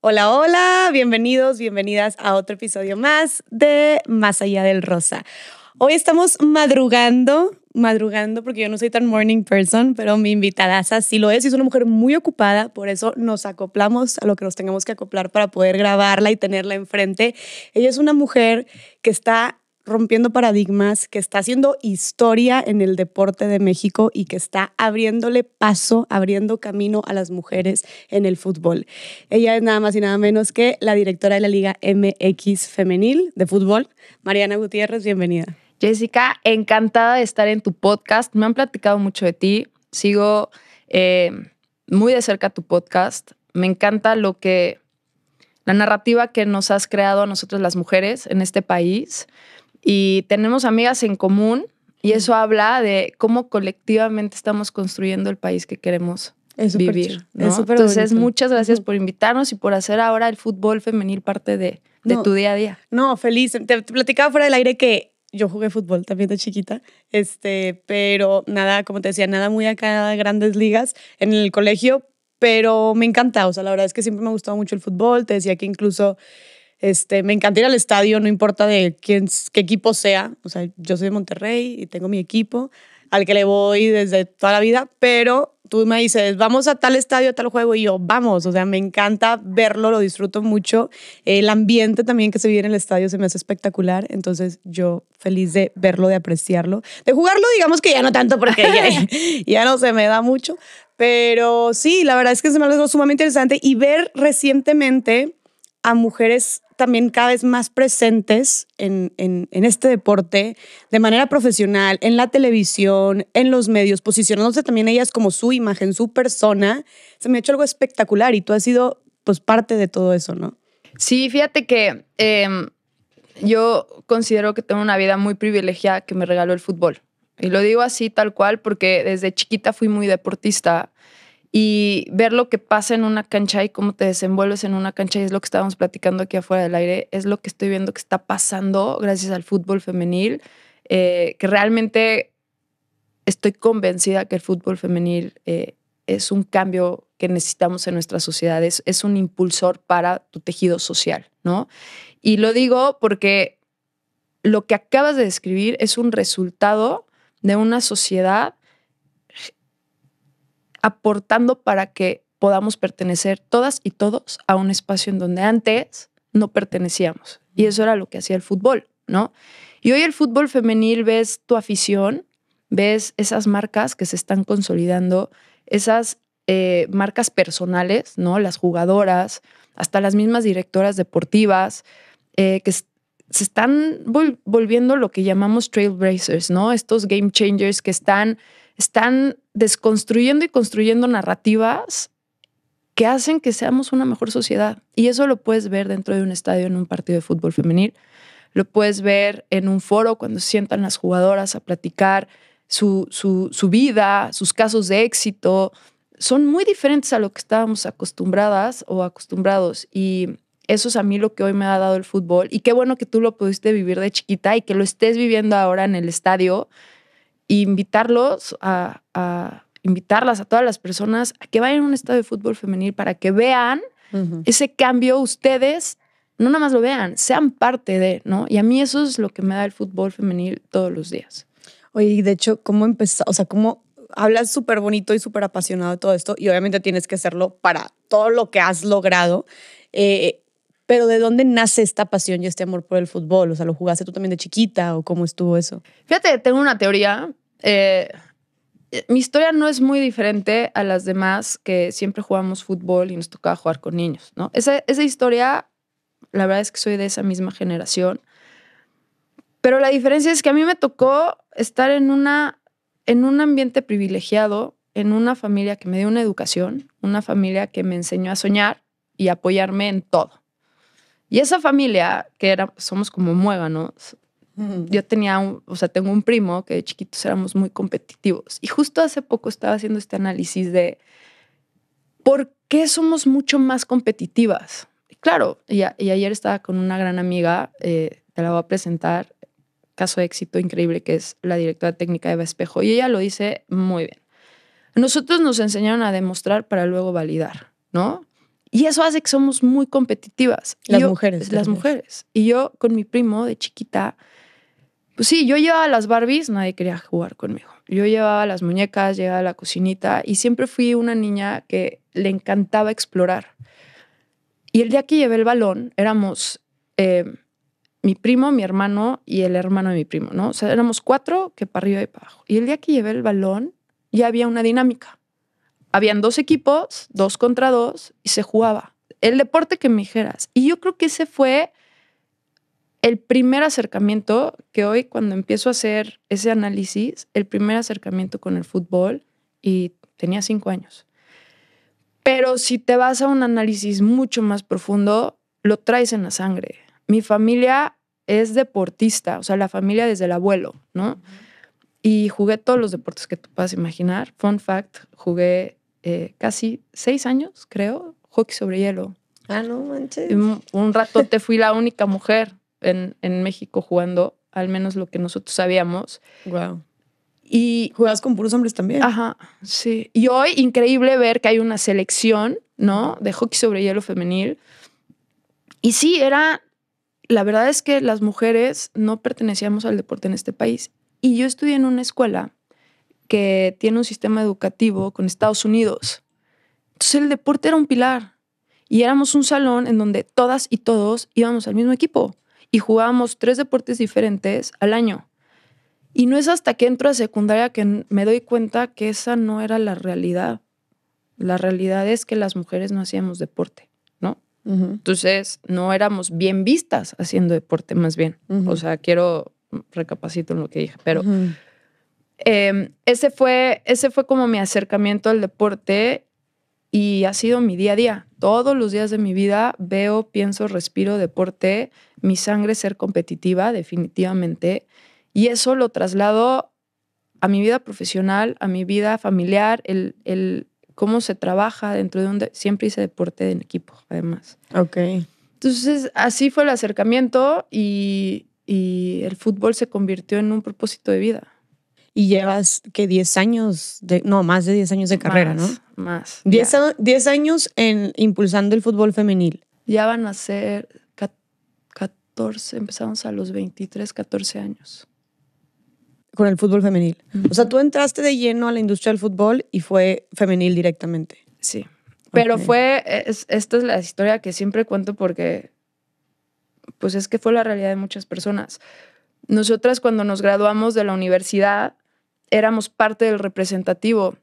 Hola, hola, bienvenidos, bienvenidas a otro episodio más de Más allá del rosa. Hoy estamos madrugando, madrugando porque yo no soy tan morning person, pero mi invitada, sí lo es y es una mujer muy ocupada, por eso nos acoplamos a lo que nos tengamos que acoplar para poder grabarla y tenerla enfrente. Ella es una mujer que está rompiendo paradigmas, que está haciendo historia en el deporte de México y que está abriéndole paso, abriendo camino a las mujeres en el fútbol. Ella es nada más y nada menos que la directora de la Liga MX Femenil de Fútbol, Mariana Gutiérrez, bienvenida. Jessica, encantada de estar en tu podcast. Me han platicado mucho de ti. Sigo eh, muy de cerca tu podcast. Me encanta lo que la narrativa que nos has creado a nosotros las mujeres en este país y tenemos amigas en común y eso habla de cómo colectivamente estamos construyendo el país que queremos vivir. Entonces, muchas gracias por invitarnos y por hacer ahora el fútbol femenil parte de, tu día a día. No, feliz. Te, platicaba fuera del aire que yo jugué fútbol también de chiquita, este, pero nada, como te decía, nada muy acá, grandes ligas en el colegio, pero me encanta, o sea, la verdad es que siempre me ha gustado mucho el fútbol, te decía que incluso este, me encanta ir al estadio, no importa de qué equipo sea. O sea, yo soy de Monterrey y tengo mi equipo al que le voy desde toda la vida, pero tú me dices, vamos a tal estadio, a tal juego, y yo, vamos, o sea, me encanta verlo, lo disfruto mucho. El ambiente también que se vive en el estadio se me hace espectacular, entonces yo feliz de verlo, de apreciarlo, de jugarlo, digamos que ya no tanto porque ya, no se me da mucho, pero sí, la verdad es que se me ha algo sumamente interesante y ver recientemente a mujeres también cada vez más presentes en, este deporte de manera profesional, en la televisión, en los medios, posicionándose también ellas como su imagen, su persona. Se me ha hecho algo espectacular y tú has sido pues parte de todo eso, ¿no? Sí, fíjate que em, yo considero que tengo una vida muy privilegiada que me regaló el fútbol. Y lo digo así tal cual porque desde chiquita fui muy deportista y ver lo que pasa en una cancha y cómo te desenvuelves en una cancha, y es lo que estábamos platicando aquí afuera del aire, es lo que estoy viendo que está pasando gracias al fútbol femenil, eh, que realmente estoy convencida que el fútbol femenil eh, es un cambio que necesitamos en nuestras sociedades, es un impulsor para tu tejido social, ¿no? Y lo digo porque lo que acabas de describir es un resultado de una sociedad aportando para que podamos pertenecer todas y todos a un espacio en donde antes no pertenecíamos. Y eso era lo que hacía el fútbol, ¿no? Y hoy el fútbol femenil ves tu afición, ves esas marcas que se están consolidando, esas eh, marcas personales, ¿no? Las jugadoras, hasta las mismas directoras deportivas, eh, que se están volviendo lo que llamamos trailblazers, ¿no? Estos game changers que están, están desconstruyendo y construyendo narrativas que hacen que seamos una mejor sociedad. Y eso lo puedes ver dentro de un estadio, en un partido de fútbol femenil, lo puedes ver en un foro cuando sientan las jugadoras a platicar su, su, su vida, sus casos de éxito. Son muy diferentes a lo que estábamos acostumbradas o acostumbrados. Y eso es a mí lo que hoy me ha dado el fútbol. Y qué bueno que tú lo pudiste vivir de chiquita y que lo estés viviendo ahora en el estadio invitarlos a, invitarlas a todas las personas a que vayan a un estado de fútbol femenil para que vean ese cambio ustedes no nada más lo vean sean parte de no y a mí eso es lo que me da el fútbol femenil todos los días oye de hecho cómo empezó o sea cómo hablas súper bonito y súper apasionado de todo esto y obviamente tienes que hacerlo para todo lo que has logrado eh, pero ¿de dónde nace esta pasión y este amor por el fútbol? O sea, ¿lo jugaste tú también de chiquita o cómo estuvo eso? Fíjate, tengo una teoría. Eh, mi historia no es muy diferente a las demás que siempre jugamos fútbol y nos tocaba jugar con niños, ¿no? Esa, esa historia, la verdad es que soy de esa misma generación. Pero la diferencia es que a mí me tocó estar en, una, en un ambiente privilegiado, en una familia que me dio una educación, una familia que me enseñó a soñar y apoyarme en todo. Y esa familia, que era, somos como muéganos, yo tenía, un, o sea, tengo un primo que de chiquitos éramos muy competitivos. Y justo hace poco estaba haciendo este análisis de por qué somos mucho más competitivas. claro, y, ayer estaba con una gran amiga, eh, te la voy a presentar, caso de éxito increíble, que es la directora técnica de Espejo, y ella lo dice muy bien. Nosotros nos enseñaron a demostrar para luego validar, ¿no? Y eso hace que somos muy competitivas. Las mujeres. Las mujeres. Y yo con mi primo de chiquita, pues sí, yo llevaba las Barbies, nadie quería jugar conmigo. Yo llevaba las muñecas, llevaba la cocinita y siempre fui una niña que le encantaba explorar. Y el día que llevé el balón, éramos eh, mi primo, mi hermano y el hermano de mi primo, ¿no? O sea, éramos cuatro que para arriba y para abajo. Y el día que llevé el balón, ya había una dinámica habían dos equipos, dos contra dos, y se jugaba. El deporte que me dijeras. Y yo creo que ese fue el primer acercamiento que hoy cuando empiezo a hacer ese análisis, el primer acercamiento con el fútbol, y tenía cinco años. Pero si te vas a un análisis mucho más profundo, lo traes en la sangre. Mi familia es deportista, o sea, la familia desde el abuelo, ¿no? Y jugué todos los deportes que tú puedas imaginar. Fun fact, jugué eh, casi seis años, creo, hockey sobre hielo. Ah, no manches. Un, un rato te fui la única mujer en, en, México jugando, al menos lo que nosotros sabíamos. Wow. Y jugabas con puros hombres también. Ajá, sí. Y hoy increíble ver que hay una selección, ¿no? De hockey sobre hielo femenil. Y sí, era la verdad es que las mujeres no pertenecíamos al deporte en este país. Y yo estudié en una escuela que tiene un sistema educativo con Estados Unidos. Entonces el deporte era un pilar y éramos un salón en donde todas y todos íbamos al mismo equipo y jugábamos tres deportes diferentes al año. Y no es hasta que entro a secundaria que me doy cuenta que esa no era la realidad. La realidad es que las mujeres no hacíamos deporte, ¿no? Entonces no éramos bien vistas haciendo deporte, más bien. O sea, quiero mm, recapacito en lo que dije, pero... Em, ese, fue, ese fue como mi acercamiento al deporte y ha sido mi día a día. Todos los días de mi vida veo, pienso, respiro deporte, mi sangre ser competitiva definitivamente y eso lo traslado a mi vida profesional, a mi vida familiar, el, cómo se trabaja dentro de donde Siempre hice deporte en equipo, además. Ok. Entonces, así fue el acercamiento y el fútbol se convirtió en un propósito de vida y llevas que 10 años, de, no, más de 10 años de carrera, ¿no? Más. 10, 10 años en impulsando el fútbol femenil. Ya van a ser 14, empezamos a los 23, 14 años. Con el fútbol femenil. O sea, tú entraste de lleno a la industria del fútbol y fue femenil directamente. Sí. Pero fue, esta es la historia que siempre cuento porque, pues es que fue la realidad de muchas personas. Nosotras cuando nos graduamos de la universidad, éramos parte del representativo.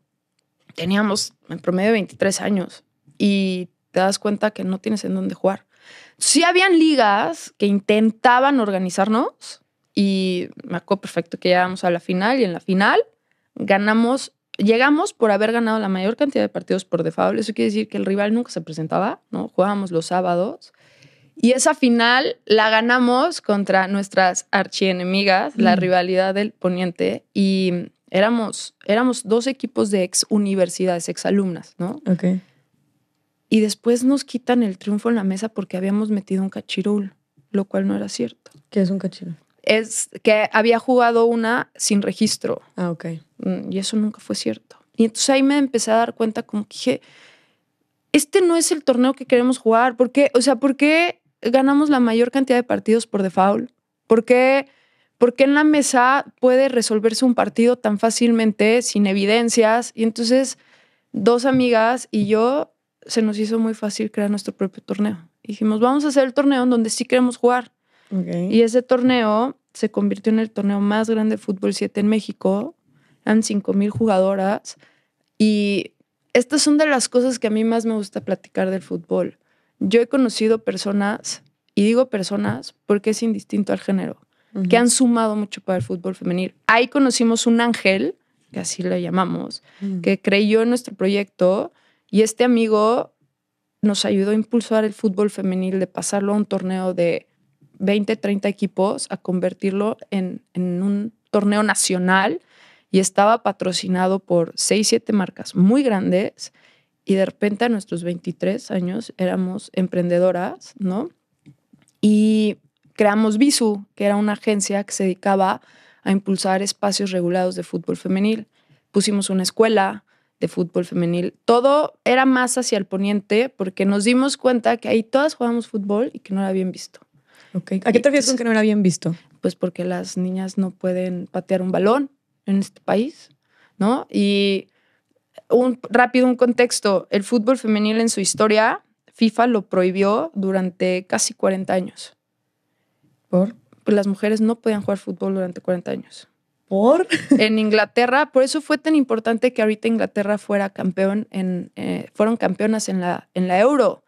Teníamos en promedio 23 años y te das cuenta que no tienes en dónde jugar. Sí habían ligas que intentaban organizarnos y me acuerdo perfecto que llegamos a la final y en la final ganamos, llegamos por haber ganado la mayor cantidad de partidos por defable. Eso quiere decir que el rival nunca se presentaba, ¿no? Jugábamos los sábados y esa final la ganamos contra nuestras archienemigas, la mm. rivalidad del poniente. Y éramos, éramos dos equipos de ex universidades, ex alumnas, ¿no? Ok. Y después nos quitan el triunfo en la mesa porque habíamos metido un cachirul, lo cual no era cierto. ¿Qué es un cachirul? Es que había jugado una sin registro. Ah, ok. Mm, y eso nunca fue cierto. Y entonces ahí me empecé a dar cuenta como que dije, este no es el torneo que queremos jugar. ¿Por qué? O sea, ¿por qué ganamos la mayor cantidad de partidos por default? ¿Por qué ¿Por qué en la mesa puede resolverse un partido tan fácilmente, sin evidencias? Y entonces, dos amigas y yo, se nos hizo muy fácil crear nuestro propio torneo. Dijimos, vamos a hacer el torneo en donde sí queremos jugar. Y ese torneo se convirtió en el torneo más grande de fútbol 7 en México. Eran 5.000 jugadoras. Y estas son de las cosas que a mí más me gusta platicar del fútbol. Yo he conocido personas, y digo personas porque es indistinto al género, que han sumado mucho para el fútbol femenil. Ahí conocimos un ángel, que así le llamamos, mm. que creyó en nuestro proyecto y este amigo nos ayudó a impulsar el fútbol femenil, de pasarlo a un torneo de 20, 30 equipos, a convertirlo en, en un torneo nacional y estaba patrocinado por 6, 7 marcas muy grandes y de repente a nuestros 23 años éramos emprendedoras, ¿no? Y creamos Visu, que era una agencia que se dedicaba a impulsar espacios regulados de fútbol femenil. Pusimos una escuela de fútbol femenil. Todo era más hacia el poniente porque nos dimos cuenta que ahí todas jugábamos fútbol y que no era bien visto. Okay. ¿A qué te refieres con que no era bien visto? Pues porque las niñas no pueden patear un balón en este país, ¿no? Y un, rápido un contexto, el fútbol femenil en su historia, FIFA lo prohibió durante casi 40 años. Pues, las mujeres no podían jugar fútbol durante 40 años. ¿Por? En Inglaterra, por eso fue tan importante que ahorita Inglaterra fuera campeón en, eh, fueron campeonas en la, en la Euro,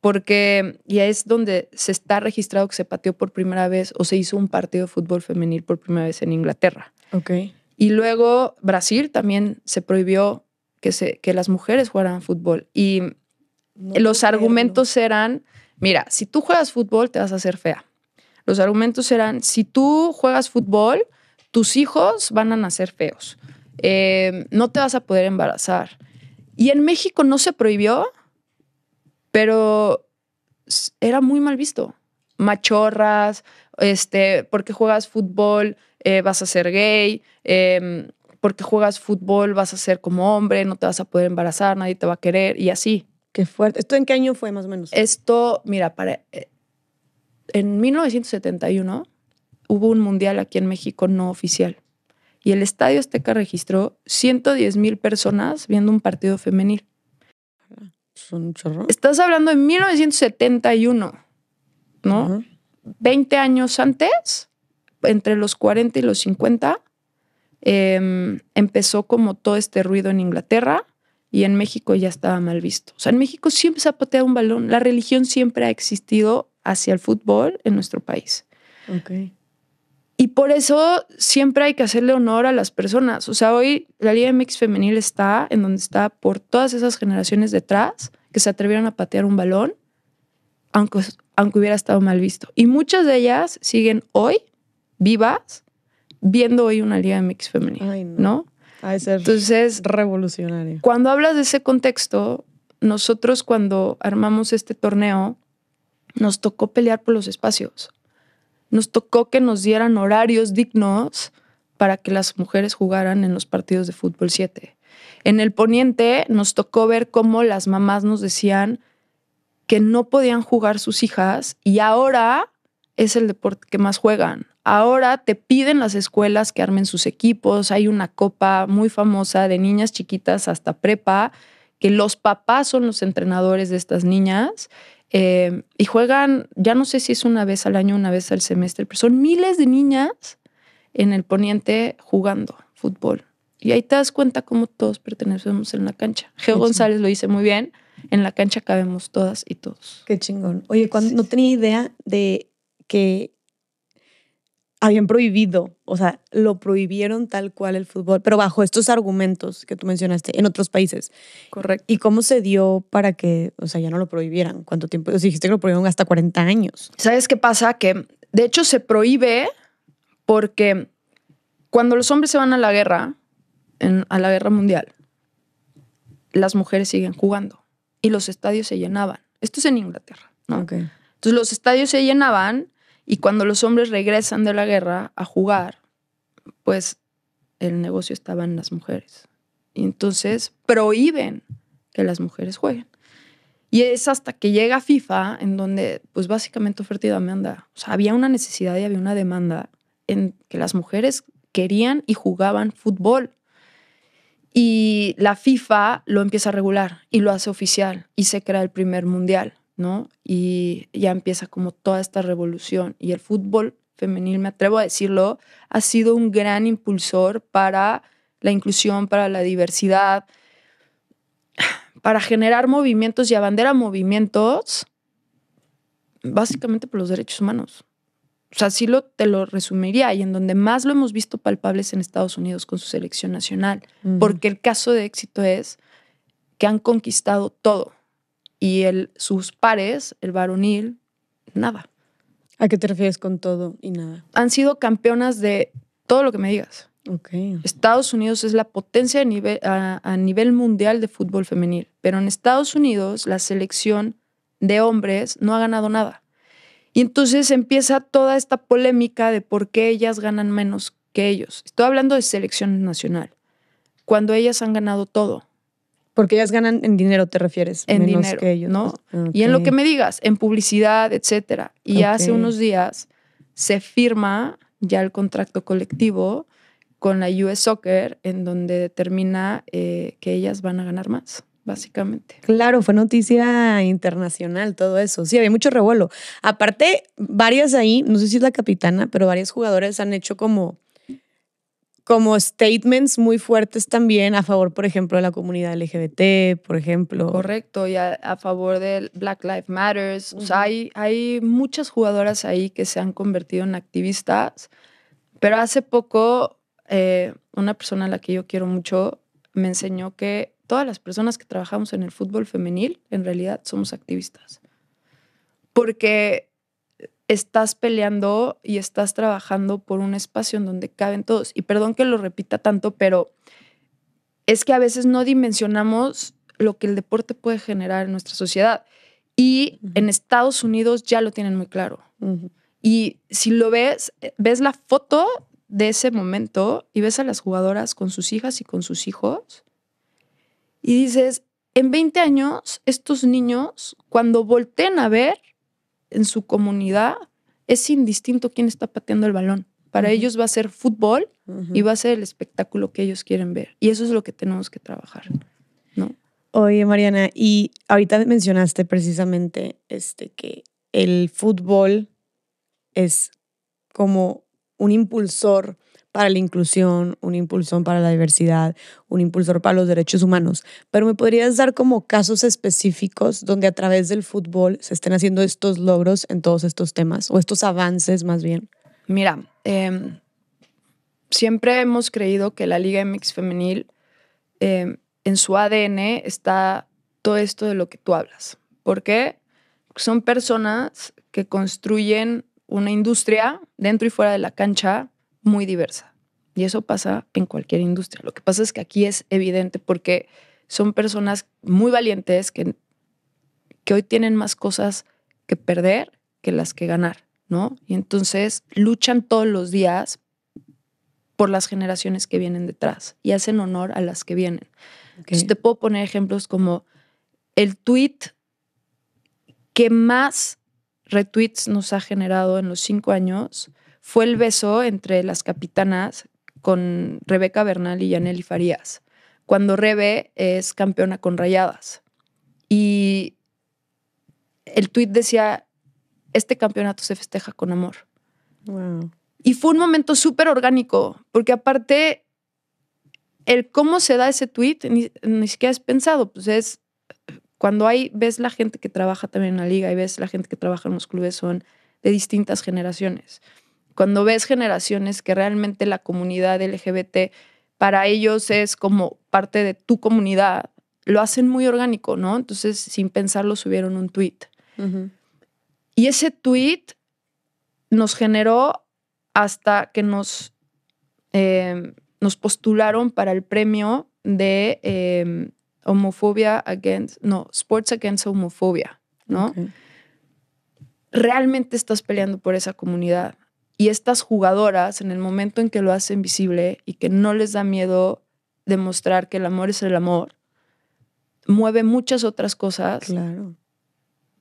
porque ya es donde se está registrado que se pateó por primera vez o se hizo un partido de fútbol femenil por primera vez en Inglaterra. Ok. Y luego Brasil también se prohibió que, se, que las mujeres jugaran fútbol. Y los argumentos eran, mira, si tú juegas fútbol te vas a hacer fea. Los argumentos eran, si tú juegas fútbol, tus hijos van a nacer feos, eh, no te vas a poder embarazar. Y en México no se prohibió, pero era muy mal visto. Machorras, este, porque juegas fútbol eh, vas a ser gay, em, porque juegas fútbol vas a ser como hombre, no te vas a poder embarazar, nadie te va a querer y así. Qué fuerte. ¿Esto en qué año fue más o menos? Esto, mira, para, eh, en 1971 hubo un mundial aquí en México no oficial y el Estadio Azteca registró 110 mil personas viendo un partido femenil. Estás hablando de 1971, ¿no? 20 años antes, entre los 40 y los 50, em, empezó como todo este ruido en Inglaterra y en México ya estaba mal visto. O sea, en México siempre se ha pateado un balón, la religión siempre ha existido hacia el fútbol en nuestro país. Okay. Y por eso siempre hay que hacerle honor a las personas. O sea, hoy la Liga mix femenil está en donde está por todas esas generaciones detrás que se atrevieron a patear un balón, aunque, aunque hubiera estado mal visto. Y muchas de ellas siguen hoy vivas viendo hoy una Liga mix femenil, Ay, ¿no? Entonces, revolucionario. Cuando hablas de ese contexto, nosotros cuando armamos este torneo, nos tocó pelear por los espacios. Nos tocó que nos dieran horarios dignos para que las mujeres jugaran en los partidos de fútbol 7. En el poniente nos tocó ver cómo las mamás nos decían que no podían jugar sus hijas y ahora es el deporte que más juegan. Ahora te piden las escuelas que armen sus equipos, hay una copa muy famosa de niñas chiquitas hasta prepa, que los papás son los entrenadores de estas niñas eh, y juegan, ya no sé si es una vez al año, una vez al semestre, pero son miles de niñas en el poniente jugando fútbol. Y ahí te das cuenta cómo todos pertenecemos en la cancha. Geo González lo dice muy bien. En la cancha cabemos todas y todos. Qué chingón. Oye, cuando, no tenía idea de que habían prohibido, o sea, lo prohibieron tal cual el fútbol, pero bajo estos argumentos que tú mencionaste en otros países. Correcto. ¿Y cómo se dio para que, o sea, ya no lo prohibieran? ¿Cuánto tiempo? dijiste que lo prohibieron hasta 40 años. ¿Sabes qué pasa? Que de hecho se prohíbe porque cuando los hombres se van a la guerra, a la guerra mundial, las mujeres siguen jugando y los estadios se llenaban. Esto es en Inglaterra, Entonces los estadios se llenaban y cuando los hombres regresan de la guerra a jugar, pues el negocio estaba en las mujeres. Y entonces prohíben que las mujeres jueguen. Y es hasta que llega FIFA en donde, pues básicamente oferta y demanda. O sea, había una necesidad y había una demanda en que las mujeres querían y jugaban fútbol. Y la FIFA lo empieza a regular y lo hace oficial y se crea el primer mundial. ¿no? Y ya empieza como toda esta revolución. Y el fútbol femenil, me atrevo a decirlo, ha sido un gran impulsor para la inclusión, para la diversidad, para generar movimientos y abanderar movimientos básicamente por los derechos humanos. O sea, lo, te lo resumiría. Y en donde más lo hemos visto palpables en Estados Unidos con su selección nacional. Porque el caso de éxito es que han conquistado todo y el, sus pares, el varonil, nada. ¿A qué te refieres con todo y nada? Han sido campeonas de todo lo que me digas. Estados Unidos es la potencia a nivel mundial de fútbol femenil, pero en Estados Unidos la selección de hombres no ha ganado nada. Y entonces empieza toda esta polémica de por qué ellas ganan menos que ellos. Estoy hablando de selección nacional, cuando ellas han ganado todo. Porque ellas ganan en dinero, te refieres. En dinero, ¿no? Pues. Ah, y en lo que me digas, en publicidad, etcétera. Y hace unos días se firma ya el contrato colectivo con la US Soccer, en donde determina eh, que ellas van a ganar más básicamente. Claro, fue noticia internacional todo eso. Sí, había mucho revuelo. Aparte, varias ahí, no sé si es la capitana, pero varios jugadores han hecho como como statements muy fuertes también a favor, por ejemplo, de la comunidad LGBT, por ejemplo. Correcto, y a, favor del Black Lives Matters. hay, hay muchas jugadoras ahí que se han convertido en activistas, pero hace poco eh, una persona a la que yo quiero mucho me enseñó que todas las personas que trabajamos en el fútbol femenil, en realidad somos activistas. Porque estás peleando y estás trabajando por un espacio en donde caben todos. Y perdón que lo repita tanto, pero es que a veces no dimensionamos lo que el deporte puede generar en nuestra sociedad. Y en Estados Unidos ya lo tienen muy claro. Y si lo ves, ves la foto de ese momento y ves a las jugadoras con sus hijas y con sus hijos y dices, en 20 años, estos niños, cuando volteen a ver en su comunidad es indistinto quién está pateando el balón. Para ellos va a ser fútbol y va a ser el espectáculo que ellos quieren ver. Y eso es lo que tenemos que trabajar, ¿no? Oye, Mariana, y ahorita mencionaste precisamente este, que el fútbol es como un impulsor para la inclusión, un impulsor para la diversidad, un impulsor para los derechos humanos. Pero me podrías dar como casos específicos donde a través del fútbol se estén haciendo estos logros en todos estos temas o estos avances más bien. Mira, em, siempre hemos creído que la Liga MX femenil em, en su ADN está todo esto de lo que tú hablas. Porque Son personas que construyen una industria dentro y fuera de la cancha muy diversa. Y eso pasa en cualquier industria. Lo que pasa es que aquí es evidente porque son personas muy valientes que, que hoy tienen más cosas que perder que las que ganar, ¿no? Y entonces luchan todos los días por las generaciones que vienen detrás y hacen honor a las que vienen. te puedo poner ejemplos como el tweet que más retweets nos ha generado en los cinco años fue el beso entre las capitanas con Rebeca Bernal y Yaneli Farías, cuando Rebe es campeona con rayadas. Y el tuit decía, este campeonato se festeja con amor. Y fue un momento súper orgánico, porque aparte, el cómo se da ese tweet ni, siquiera es pensado, pues es cuando hay, ves la gente que trabaja también en la liga y ves la gente que trabaja en los clubes, son de distintas generaciones. Cuando ves generaciones que realmente la comunidad LGBT para ellos es como parte de tu comunidad, lo hacen muy orgánico, ¿no? Entonces, sin pensarlo, subieron un tweet. Y ese tweet nos generó hasta que nos, em, nos postularon para el premio de em, homofobia against, no, sports against homofobia, ¿no? Realmente estás peleando por esa comunidad. Y estas jugadoras, en el momento en que lo hacen visible y que no les da miedo demostrar que el amor es el amor, mueve muchas otras cosas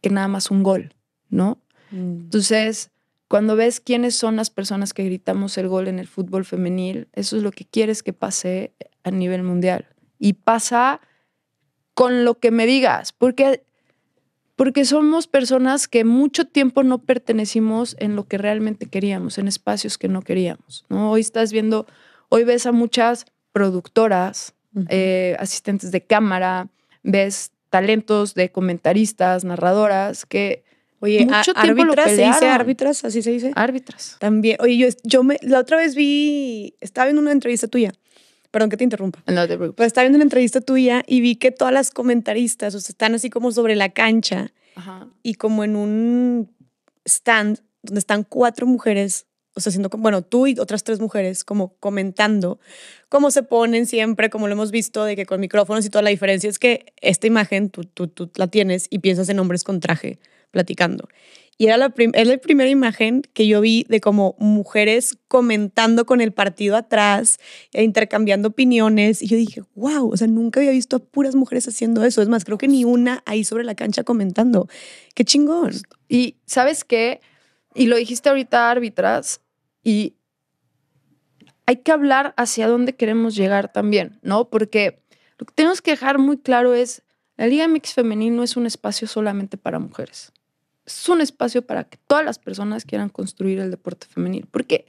que nada más un gol, ¿no? Mm. Entonces, cuando ves quiénes son las personas que gritamos el gol en el fútbol femenil, eso es lo que quieres que pase a nivel mundial. Y pasa con lo que me digas, porque porque somos personas que mucho tiempo no pertenecimos en lo que realmente queríamos, en espacios que no queríamos. Hoy estás viendo, hoy ves a muchas productoras, eh, asistentes de cámara, ves talentos de comentaristas, narradoras que... Oye, mucho dice árbitras, así se dice. Árbitras. También. Oye, yo, yo me, la otra vez vi, estaba en una entrevista tuya Perdón que te interrumpa. No te preocupes. Pero estaba viendo una entrevista tuya y vi que todas las comentaristas o están así como sobre la cancha y como en un stand donde están cuatro mujeres o sea, siendo, bueno, tú y otras tres mujeres como comentando cómo se ponen siempre, como lo hemos visto, de que con micrófonos y toda la diferencia es que esta imagen tú, tú, tú la tienes y piensas en hombres con traje platicando. Y era la, es la primera imagen que yo vi de como mujeres comentando con el partido atrás, e intercambiando opiniones. Y yo dije, wow, o sea, nunca había visto a puras mujeres haciendo eso. Es más, creo que ni una ahí sobre la cancha comentando. Qué chingón. Y sabes qué, y lo dijiste ahorita, árbitras, y hay que hablar hacia dónde queremos llegar también, ¿no? Porque lo que tenemos que dejar muy claro es, la Liga mix Femenino no es un espacio solamente para mujeres es un espacio para que todas las personas quieran construir el deporte femenil. Porque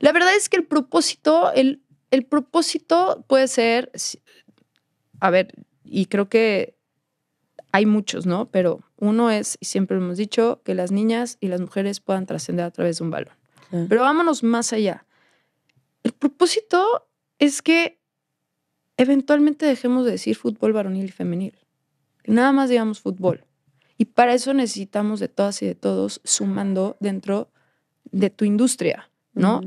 la verdad es que el propósito, el, el propósito puede ser, a ver, y creo que hay muchos, ¿no? Pero uno es, y siempre lo hemos dicho, que las niñas y las mujeres puedan trascender a través de un balón. Pero vámonos más allá. El propósito es que eventualmente dejemos de decir fútbol varonil y femenil. Nada más digamos fútbol. Y para eso necesitamos de todas y de todos sumando dentro de tu industria, ¿no?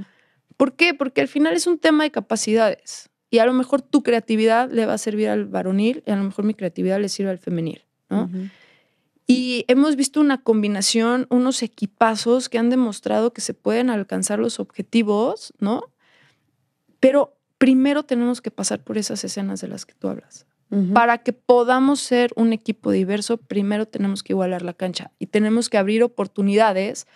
¿Por qué? Porque al final es un tema de capacidades. Y a lo mejor tu creatividad le va a servir al varonil y a lo mejor mi creatividad le sirve al femenil, ¿no? Y hemos visto una combinación, unos equipazos que han demostrado que se pueden alcanzar los objetivos, ¿no? Pero primero tenemos que pasar por esas escenas de las que tú hablas. Para que podamos ser un equipo diverso, primero tenemos que igualar la cancha y tenemos que abrir oportunidades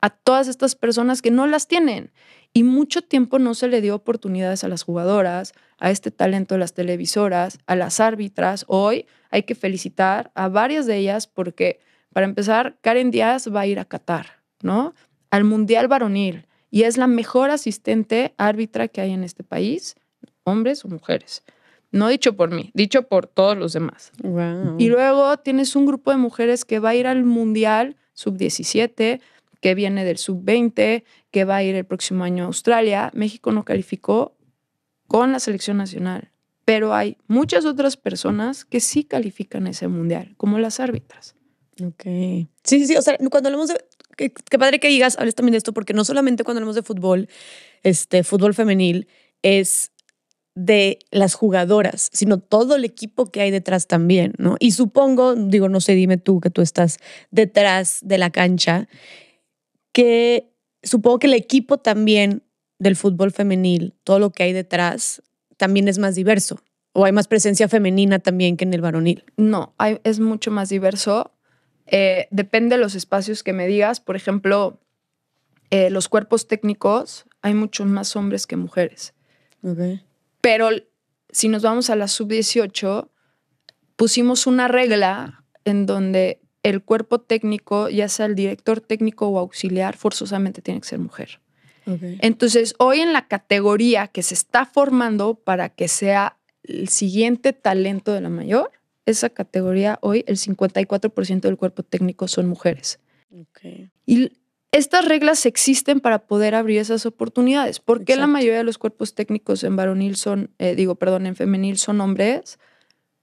a todas estas personas que no las tienen. Y mucho tiempo no se le dio oportunidades a las jugadoras, a este talento de las televisoras, a las árbitras. Hoy hay que felicitar a varias de ellas porque, para empezar, Karen Díaz va a ir a Qatar, ¿no? Al Mundial Varonil. Y es la mejor asistente árbitra que hay en este país, hombres o mujeres. No dicho por mí, dicho por todos los demás. Y luego tienes un grupo de mujeres que va a ir al Mundial sub-17, que viene del sub-20, que va a ir el próximo año a Australia. México no calificó con la selección nacional, pero hay muchas otras personas que sí califican ese mundial, como las árbitras. Ok. Sí, sí, O sea, cuando hablamos de. Qué, padre que digas, hables también de esto, porque no solamente cuando hablamos de fútbol, este, fútbol femenil, es de las jugadoras, sino todo el equipo que hay detrás también, ¿no? Y supongo, digo, no sé, dime tú que tú estás detrás de la cancha, que supongo que el equipo también del fútbol femenil, todo lo que hay detrás, también es más diverso. ¿O hay más presencia femenina también que en el varonil? No, es mucho más diverso. Eh, depende de los espacios que me digas. Por ejemplo, eh, los cuerpos técnicos, hay muchos más hombres que mujeres. Okay. Pero si nos vamos a la sub-18, pusimos una regla en donde el cuerpo técnico, ya sea el director técnico o auxiliar, forzosamente tiene que ser mujer. Entonces, hoy en la categoría que se está formando para que sea el siguiente talento de la mayor, esa categoría hoy el 54% del cuerpo técnico son mujeres. Okay. Y estas reglas existen para poder abrir esas oportunidades. ¿Por qué la mayoría de los cuerpos técnicos en varonil son, eh, digo, perdón, en femenil son hombres?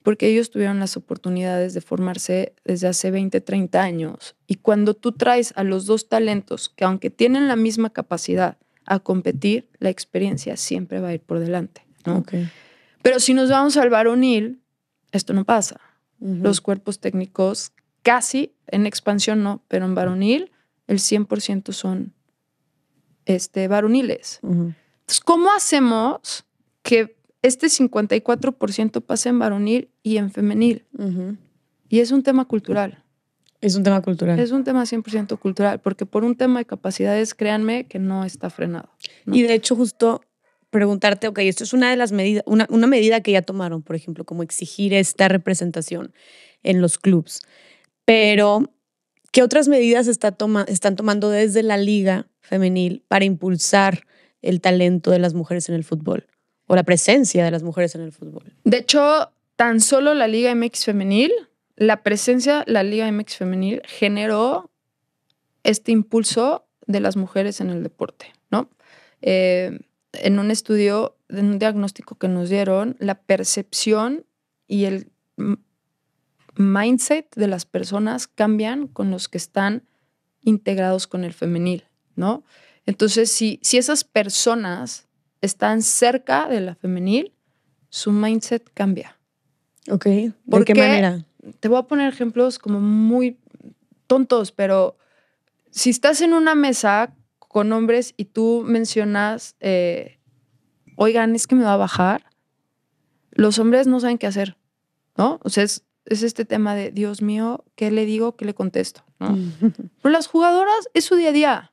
Porque ellos tuvieron las oportunidades de formarse desde hace 20, 30 años. Y cuando tú traes a los dos talentos, que aunque tienen la misma capacidad a competir, la experiencia siempre va a ir por delante. Pero si nos vamos al varonil, esto no pasa. Los cuerpos técnicos casi en expansión no, pero en varonil el 100% son este, varoniles. Entonces, ¿cómo hacemos que este 54% pase en varonil y en femenil? Y es un tema cultural. Es un tema cultural. Es un tema 100% cultural, porque por un tema de capacidades, créanme que no está frenado. Y de hecho, justo preguntarte, ok, esto es una de las medidas, una, medida que ya tomaron, por ejemplo, como exigir esta representación en los clubs, pero ¿Qué otras medidas están tomando desde la liga femenil para impulsar el talento de las mujeres en el fútbol o la presencia de las mujeres en el fútbol? De hecho, tan solo la Liga MX femenil, la presencia la Liga MX femenil generó este impulso de las mujeres en el deporte, ¿no? Eh, en un estudio, en un diagnóstico que nos dieron, la percepción y el mindset de las personas cambian con los que están integrados con el femenil, ¿no? Entonces, si, si esas personas están cerca de la femenil, su mindset cambia. Ok. ¿Por qué manera? Te voy a poner ejemplos como muy tontos, pero si estás en una mesa con hombres y tú mencionas, eh, oigan, es que me va a bajar, los hombres no saben qué hacer, ¿no? O sea, es, es este tema de, Dios mío, ¿qué le digo? ¿Qué le contesto? ¿no? Pero las jugadoras es su día a día.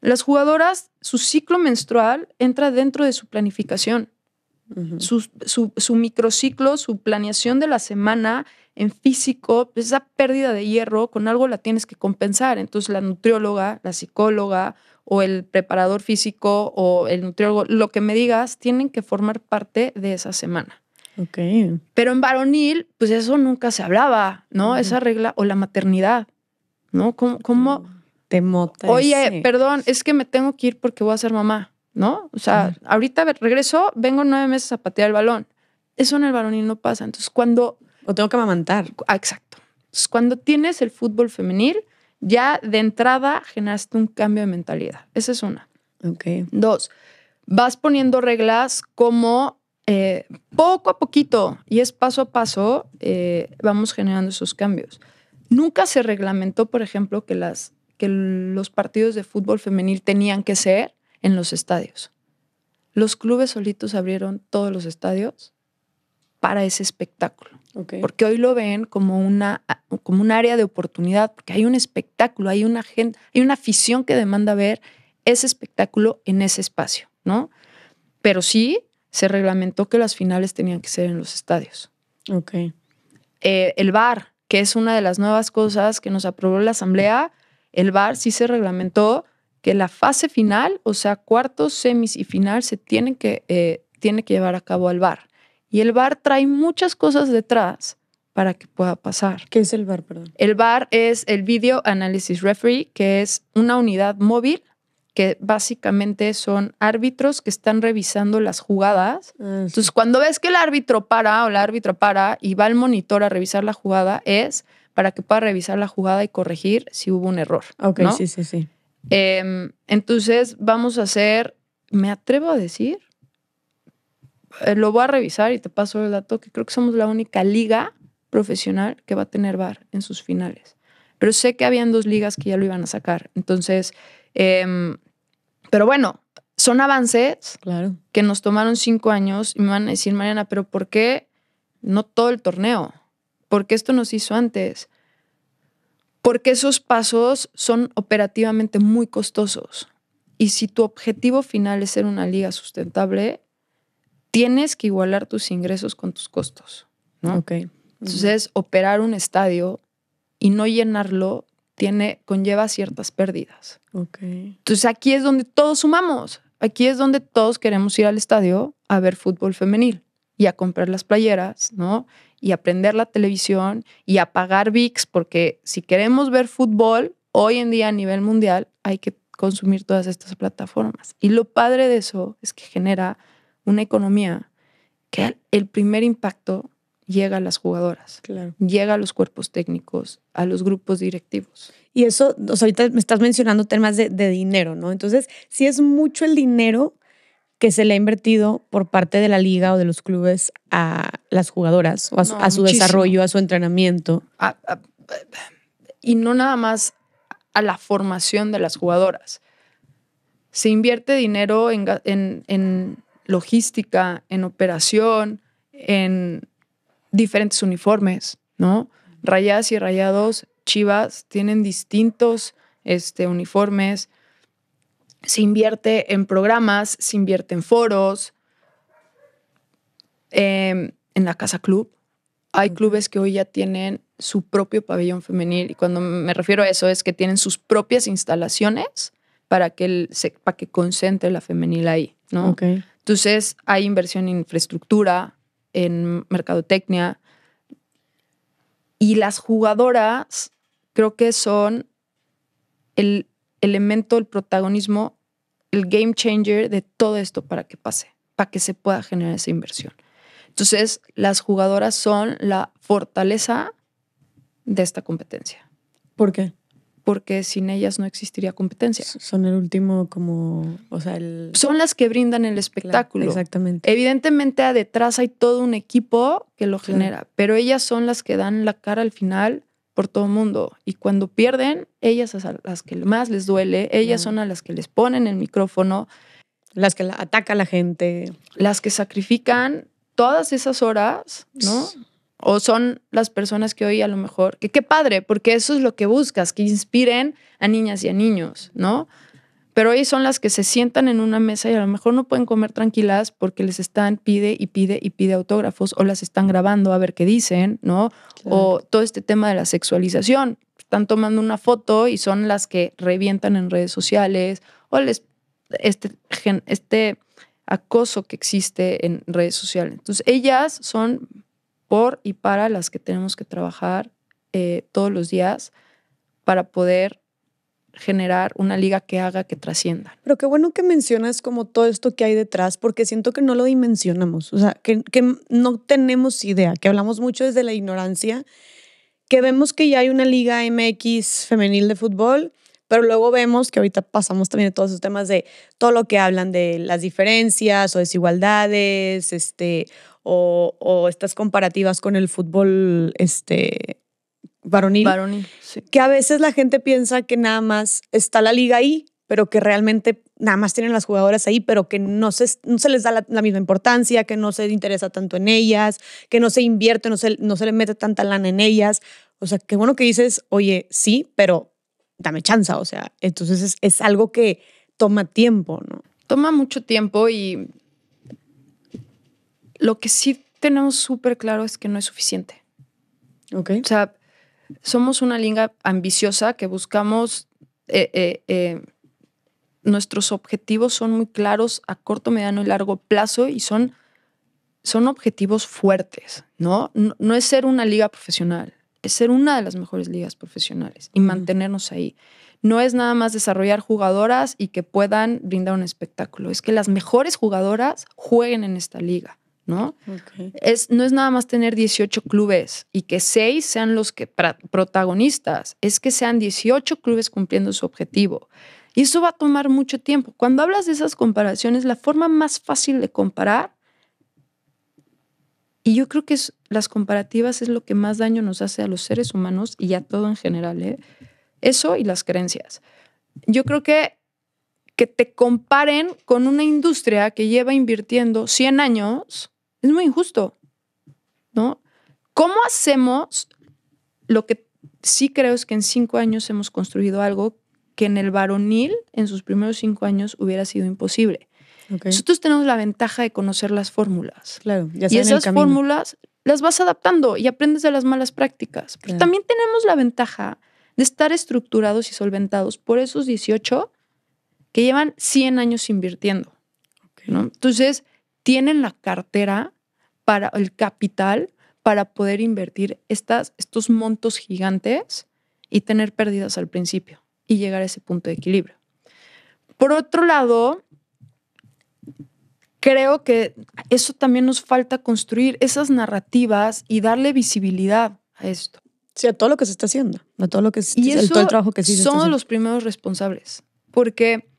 Las jugadoras, su ciclo menstrual entra dentro de su planificación. su, su, microciclo, su planeación de la semana en físico, pues esa pérdida de hierro, con algo la tienes que compensar. Entonces la nutrióloga, la psicóloga o el preparador físico o el nutriólogo, lo que me digas, tienen que formar parte de esa semana. Okay. Pero en varonil, pues eso nunca se hablaba, ¿no? Esa regla o la maternidad, ¿no? ¿Cómo, cómo mm, te mota? Oye, perdón, es que me tengo que ir porque voy a ser mamá, ¿no? O sea, ahorita regreso, vengo nueve meses a patear el balón. Eso en el varonil no pasa. Entonces, cuando. O tengo que amamantar. Ah, exacto. Entonces, cuando tienes el fútbol femenil, ya de entrada generaste un cambio de mentalidad. Esa es una. Okay. Dos, vas poniendo reglas como eh, poco a poquito y es paso a paso, eh, vamos generando esos cambios. Nunca se reglamentó, por ejemplo, que, las, que los partidos de fútbol femenil tenían que ser en los estadios. Los clubes solitos abrieron todos los estadios para ese espectáculo. Porque hoy lo ven como una como un área de oportunidad, porque hay un espectáculo, hay una gente, hay una afición que demanda ver ese espectáculo en ese espacio, ¿no? Pero sí se reglamentó que las finales tenían que ser en los estadios. Ok. Eh, el VAR, que es una de las nuevas cosas que nos aprobó la Asamblea, el VAR sí se reglamentó que la fase final, o sea, cuartos, semis y final, se tienen que, eh, tiene que llevar a cabo al VAR. Y el VAR trae muchas cosas detrás para que pueda pasar. ¿Qué es el VAR, perdón? El VAR es el Video Analysis Referee, que es una unidad móvil que básicamente son árbitros que están revisando las jugadas. Ah, entonces, cuando ves que el árbitro para o la árbitro para y va al monitor a revisar la jugada, es para que pueda revisar la jugada y corregir si hubo un error. Ok, sí, sí, sí. Em, entonces, vamos a hacer, me atrevo a decir, eh, lo voy a revisar y te paso el dato, que creo que somos la única liga profesional que va a tener VAR en sus finales. Pero sé que habían dos ligas que ya lo iban a sacar. Entonces, em, pero bueno, son avances claro. que nos tomaron cinco años y me van a decir, Mariana, pero ¿por qué no todo el torneo? ¿Por qué esto nos hizo antes? Porque esos pasos son operativamente muy costosos. Y si tu objetivo final es ser una liga sustentable, tienes que igualar tus ingresos con tus costos. Entonces, operar un estadio y no llenarlo tiene, conlleva ciertas pérdidas. Okay. Entonces aquí es donde todos sumamos, aquí es donde todos queremos ir al estadio a ver fútbol femenil y a comprar las playeras, ¿no? Y a prender la televisión y a pagar VIX, porque si queremos ver fútbol hoy en día a nivel mundial, hay que consumir todas estas plataformas. Y lo padre de eso es que genera una economía que el primer impacto llega a las jugadoras, llega a los cuerpos técnicos, a los grupos directivos. Y eso, ahorita me estás mencionando temas de, dinero, ¿no? Entonces, si es mucho el dinero que se le ha invertido por parte de la liga o de los clubes a las jugadoras, a, su desarrollo, a su entrenamiento. y no nada más a la formación de las jugadoras. Se invierte dinero en logística, en operación, en diferentes uniformes, ¿no? Rayadas y rayados, Chivas, tienen distintos este, uniformes. Se invierte en programas, se invierte en foros, em, en la Casa Club. Hay clubes que hoy ya tienen su propio pabellón femenil y cuando me refiero a eso es que tienen sus propias instalaciones para que, el, para que concentre la femenil ahí, ¿no? Entonces hay inversión en infraestructura, en mercadotecnia. Y las jugadoras creo que son el elemento, el protagonismo, el game changer de todo esto para que pase, para que se pueda generar esa inversión. Entonces, las jugadoras son la fortaleza de esta competencia. ¿Por qué? porque sin ellas no existiría competencia. Son el último como, o sea, Son las que brindan el espectáculo. exactamente. Evidentemente detrás hay todo un equipo que lo genera, pero ellas son las que dan la cara al final por todo el mundo. Y cuando pierden, ellas son las que más les duele, ellas son a las que les ponen el micrófono. Las que la ataca a la gente. Las que sacrifican todas esas horas, ¿no? o son las personas que hoy a lo mejor, que qué padre, porque eso es lo que buscas, que inspiren a niñas y a niños, ¿no? Pero hoy son las que se sientan en una mesa y a lo mejor no pueden comer tranquilas porque les están pide y pide y pide autógrafos o las están grabando a ver qué dicen, ¿no? O todo este tema de la sexualización. Están tomando una foto y son las que revientan en redes sociales o les, este, este acoso que existe en redes sociales. Entonces, ellas son por y para las que tenemos que trabajar eh, todos los días para poder generar una liga que haga que trascienda. Pero qué bueno que mencionas como todo esto que hay detrás, porque siento que no lo dimensionamos, o sea, que, no tenemos idea, que hablamos mucho desde la ignorancia, que vemos que ya hay una liga MX femenil de fútbol, pero luego vemos que ahorita pasamos también de todos esos temas de todo lo que hablan de las diferencias o desigualdades, este, o, estas comparativas con el fútbol este, varonil. varonil Que a veces la gente piensa que nada más está la liga ahí, pero que realmente nada más tienen las jugadoras ahí, pero que no se, no se les da la, misma importancia, que no se interesa tanto en ellas, que no se invierte, no se, no se le mete tanta lana en ellas. O sea, qué bueno que dices, oye, sí, pero dame chance O sea, entonces es, es algo que toma tiempo, ¿no? Toma mucho tiempo y lo que sí tenemos súper claro es que no es suficiente. Okay. O sea, somos una liga ambiciosa que buscamos, eh, eh, eh, nuestros objetivos son muy claros a corto, mediano y largo plazo y son, son objetivos fuertes, ¿no? ¿no? es ser una liga profesional, es ser una de las mejores ligas profesionales y mantenernos ahí. No es nada más desarrollar jugadoras y que puedan brindar un espectáculo, es que las mejores jugadoras jueguen en esta liga ¿no? Es, no es nada más tener 18 clubes y que seis sean los protagonistas, es que sean 18 clubes cumpliendo su objetivo. Y eso va a tomar mucho tiempo. Cuando hablas de esas comparaciones, la forma más fácil de comparar, y yo creo que las comparativas es lo que más daño nos hace a los seres humanos y a todo en general, ¿eh? eso y las creencias. Yo creo que que te comparen con una industria que lleva invirtiendo 100 años es muy injusto, ¿no? ¿Cómo hacemos lo que sí creo es que en cinco años hemos construido algo que en el varonil, en sus primeros cinco años, hubiera sido imposible? Nosotros tenemos la ventaja de conocer las fórmulas. Claro, ya Y esas fórmulas las vas adaptando y aprendes de las malas prácticas. Pero también tenemos la ventaja de estar estructurados y solventados por esos 18 que llevan 100 años invirtiendo. Entonces, tienen la cartera para el capital para poder invertir estas, estos montos gigantes y tener pérdidas al principio y llegar a ese punto de equilibrio. Por otro lado, creo que eso también nos falta construir esas narrativas y darle visibilidad a esto. Sí, a todo lo que se está haciendo, a todo lo que se, y todo el trabajo que se está haciendo. Son los primeros responsables, porque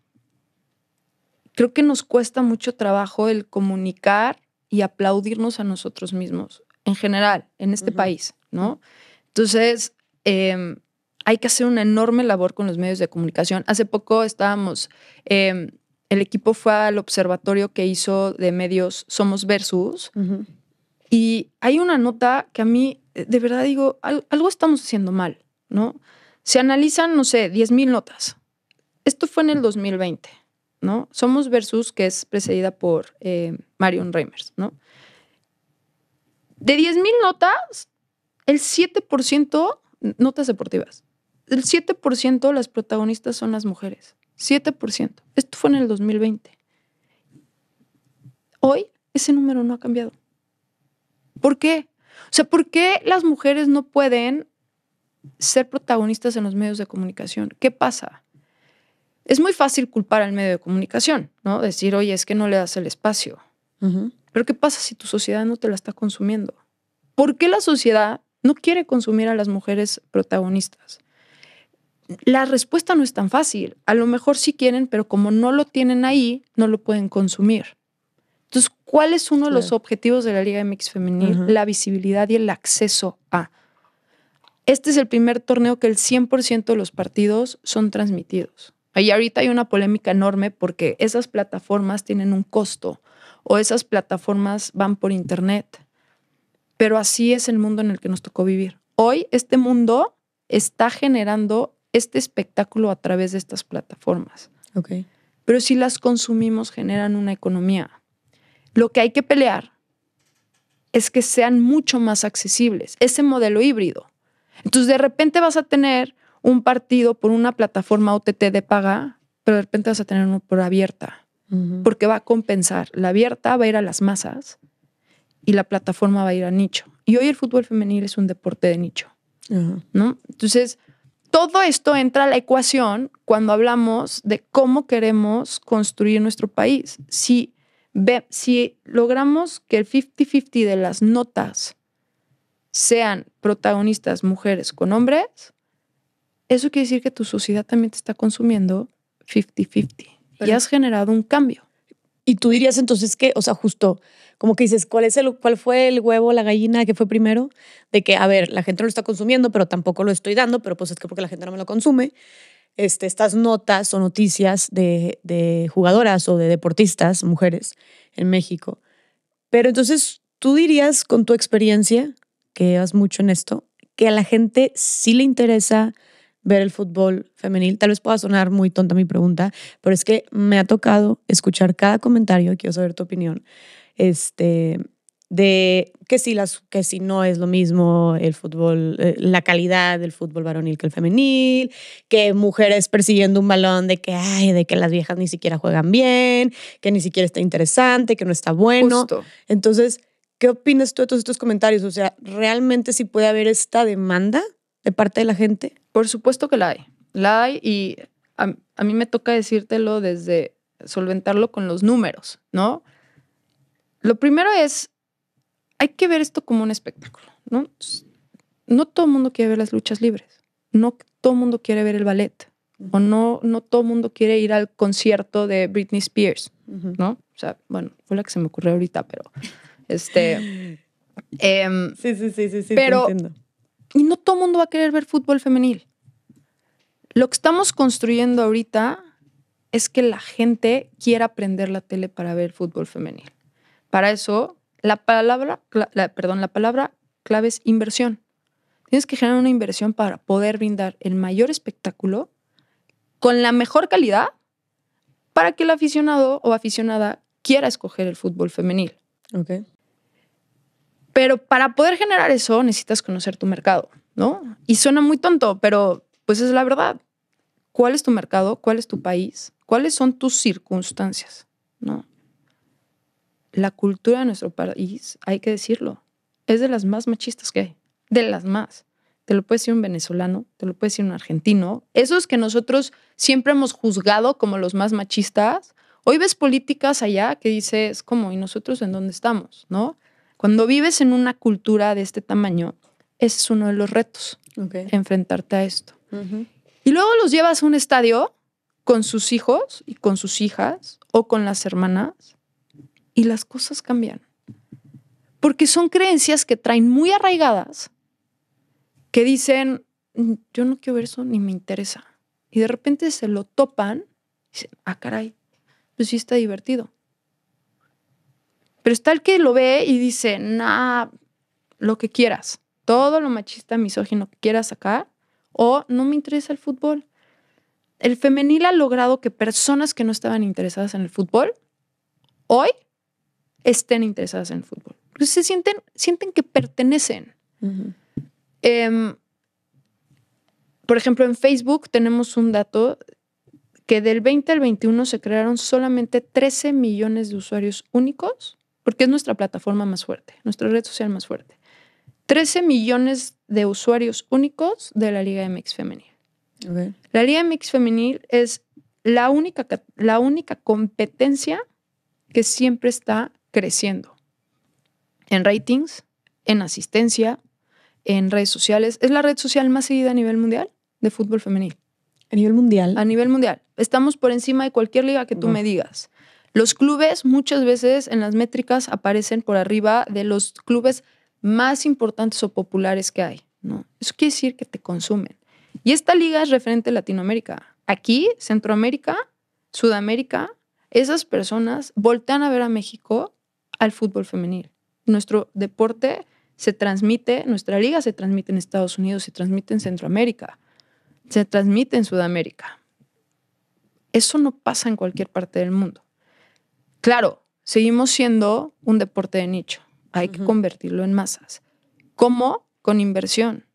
creo que nos cuesta mucho trabajo el comunicar y aplaudirnos a nosotros mismos, en general, en este país, ¿no? Entonces, em, hay que hacer una enorme labor con los medios de comunicación. Hace poco estábamos, em, el equipo fue al observatorio que hizo de medios Somos Versus, y hay una nota que a mí, eh, de verdad digo, algo estamos haciendo mal, ¿no? Se analizan, no sé, 10.000 notas. Esto fue en el 2020. ¿no? Somos Versus, que es precedida por eh, Marion Reimers, ¿no? De 10.000 notas, el 7%, notas deportivas, el 7% las protagonistas son las mujeres. 7%. Esto fue en el 2020. Hoy ese número no ha cambiado. ¿Por qué? O sea, ¿por qué las mujeres no pueden ser protagonistas en los medios de comunicación? ¿Qué pasa? es muy fácil culpar al medio de comunicación, ¿no? Decir, oye, es que no le das el espacio. Pero ¿qué pasa si tu sociedad no te la está consumiendo? ¿Por qué la sociedad no quiere consumir a las mujeres protagonistas? La respuesta no es tan fácil. A lo mejor sí quieren, pero como no lo tienen ahí, no lo pueden consumir. Entonces, ¿cuál es uno de los objetivos de la Liga MX Femenil? La visibilidad y el acceso a. Este es el primer torneo que el 100% de los partidos son transmitidos. Y ahorita hay una polémica enorme porque esas plataformas tienen un costo o esas plataformas van por internet. Pero así es el mundo en el que nos tocó vivir. Hoy este mundo está generando este espectáculo a través de estas plataformas. Okay. Pero si las consumimos generan una economía. Lo que hay que pelear es que sean mucho más accesibles, ese modelo híbrido. Entonces de repente vas a tener un partido por una plataforma OTT de paga, pero de repente vas a tener uno por abierta, porque va a compensar. La abierta va a ir a las masas y la plataforma va a ir a nicho. Y hoy el fútbol femenil es un deporte de nicho, ¿no? Entonces, todo esto entra a la ecuación cuando hablamos de cómo queremos construir nuestro país. Si, si logramos que el 50-50 de las notas sean protagonistas mujeres con hombres, eso quiere decir que tu sociedad también te está consumiendo 50-50 y has generado un cambio. Y tú dirías entonces que, o sea, justo como que dices, ¿cuál, es el, ¿cuál fue el huevo, la gallina que fue primero? De que, a ver, la gente no lo está consumiendo, pero tampoco lo estoy dando, pero pues es que porque la gente no me lo consume. Este, estas notas o noticias de, de jugadoras o de deportistas, mujeres, en México. Pero entonces, ¿tú dirías con tu experiencia, que llevas mucho en esto, que a la gente sí le interesa ver el fútbol femenil. Tal vez pueda sonar muy tonta mi pregunta, pero es que me ha tocado escuchar cada comentario, quiero saber tu opinión, este, de que si, las, que si no es lo mismo el fútbol, eh, la calidad del fútbol varonil que el femenil, que mujeres persiguiendo un balón de que, de que las viejas ni siquiera juegan bien, que ni siquiera está interesante, que no está bueno. Entonces, ¿qué opinas tú de todos estos comentarios? O sea, ¿realmente si sí puede haber esta demanda de parte de la gente? Por supuesto que la hay. La hay y a, mí me toca decírtelo desde solventarlo con los números, ¿no? Lo primero es, hay que ver esto como un espectáculo, ¿no? No todo el mundo quiere ver las luchas libres, no todo el mundo quiere ver el ballet, o no, no todo el mundo quiere ir al concierto de Britney Spears, ¿no? O sea, bueno, fue la que se me ocurrió ahorita, pero este... sí, sí, sí, sí, sí. Pero, entiendo. Y no todo el mundo va a querer ver fútbol femenil. Lo que estamos construyendo ahorita es que la gente quiera prender la tele para ver fútbol femenil. Para eso, la palabra, perdón, la palabra clave es inversión. Tienes que generar una inversión para poder brindar el mayor espectáculo con la mejor calidad para que el aficionado o aficionada quiera escoger el fútbol femenil. Okay. Pero para poder generar eso necesitas conocer tu mercado, ¿no? Y suena muy tonto, pero pues es la verdad. ¿Cuál es tu mercado? ¿Cuál es tu país? ¿Cuáles son tus circunstancias? ¿No? La cultura de nuestro país, hay que decirlo, es de las más machistas que hay, de las más. Te lo puede decir un venezolano, te lo puede decir un argentino. Esos que nosotros siempre hemos juzgado como los más machistas, hoy ves políticas allá que dices, ¿cómo? ¿Y nosotros en dónde estamos? ¿No? Cuando vives en una cultura de este tamaño, ese es uno de los retos, enfrentarte a esto. Y luego los llevas a un estadio con sus hijos y con sus hijas o con las hermanas y las cosas cambian. Porque son creencias que traen muy arraigadas, que dicen, mm, yo no quiero ver eso ni me interesa. Y de repente se lo topan y dicen, ah, caray, pues sí está divertido. Pero está el que lo ve y dice, nada, lo que quieras, todo lo machista, misógino que quieras sacar, o no me interesa el fútbol. El femenil ha logrado que personas que no estaban interesadas en el fútbol, hoy estén interesadas en el fútbol. se sienten, sienten que pertenecen. Em, por ejemplo, en Facebook tenemos un dato que del 20 al 21 se crearon solamente 13 millones de usuarios únicos porque es nuestra plataforma más fuerte, nuestra red social más fuerte. 13 millones de usuarios únicos de la Liga MX Femenil. La Liga MX Femenil es la única, la única competencia que siempre está creciendo en ratings, en asistencia, en redes sociales. Es la red social más seguida a nivel mundial de fútbol femenil. ¿A nivel mundial? A nivel mundial. Estamos por encima de cualquier liga que tú me digas. Los clubes muchas veces en las métricas aparecen por arriba de los clubes más importantes o populares que hay. ¿no? Eso quiere decir que te consumen. Y esta liga es referente a Latinoamérica. Aquí, Centroamérica, Sudamérica, esas personas voltean a ver a México al fútbol femenil. Nuestro deporte se transmite, nuestra liga se transmite en Estados Unidos, se transmite en Centroamérica, se transmite en Sudamérica. Eso no pasa en cualquier parte del mundo. Claro, seguimos siendo un deporte de nicho. Hay que convertirlo en masas. ¿Cómo? Con inversión.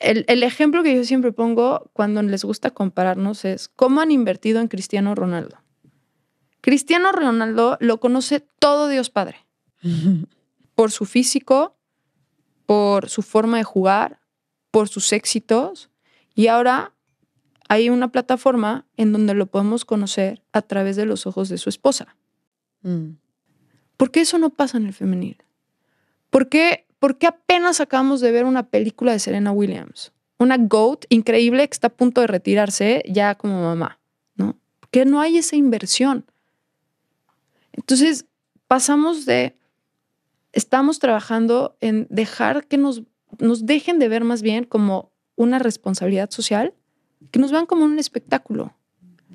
El, ejemplo que yo siempre pongo cuando les gusta compararnos es cómo han invertido en Cristiano Ronaldo. Cristiano Ronaldo lo conoce todo Dios Padre. Por su físico, por su forma de jugar, por sus éxitos. Y ahora hay una plataforma en donde lo podemos conocer a través de los ojos de su esposa. Mm. ¿Por qué eso no pasa en el femenil? ¿Por qué, apenas acabamos de ver una película de Serena Williams? Una GOAT increíble que está a punto de retirarse ya como mamá, ¿no? qué no hay esa inversión. Entonces, pasamos de, estamos trabajando en dejar que nos, nos dejen de ver más bien como una responsabilidad social que nos van como un espectáculo,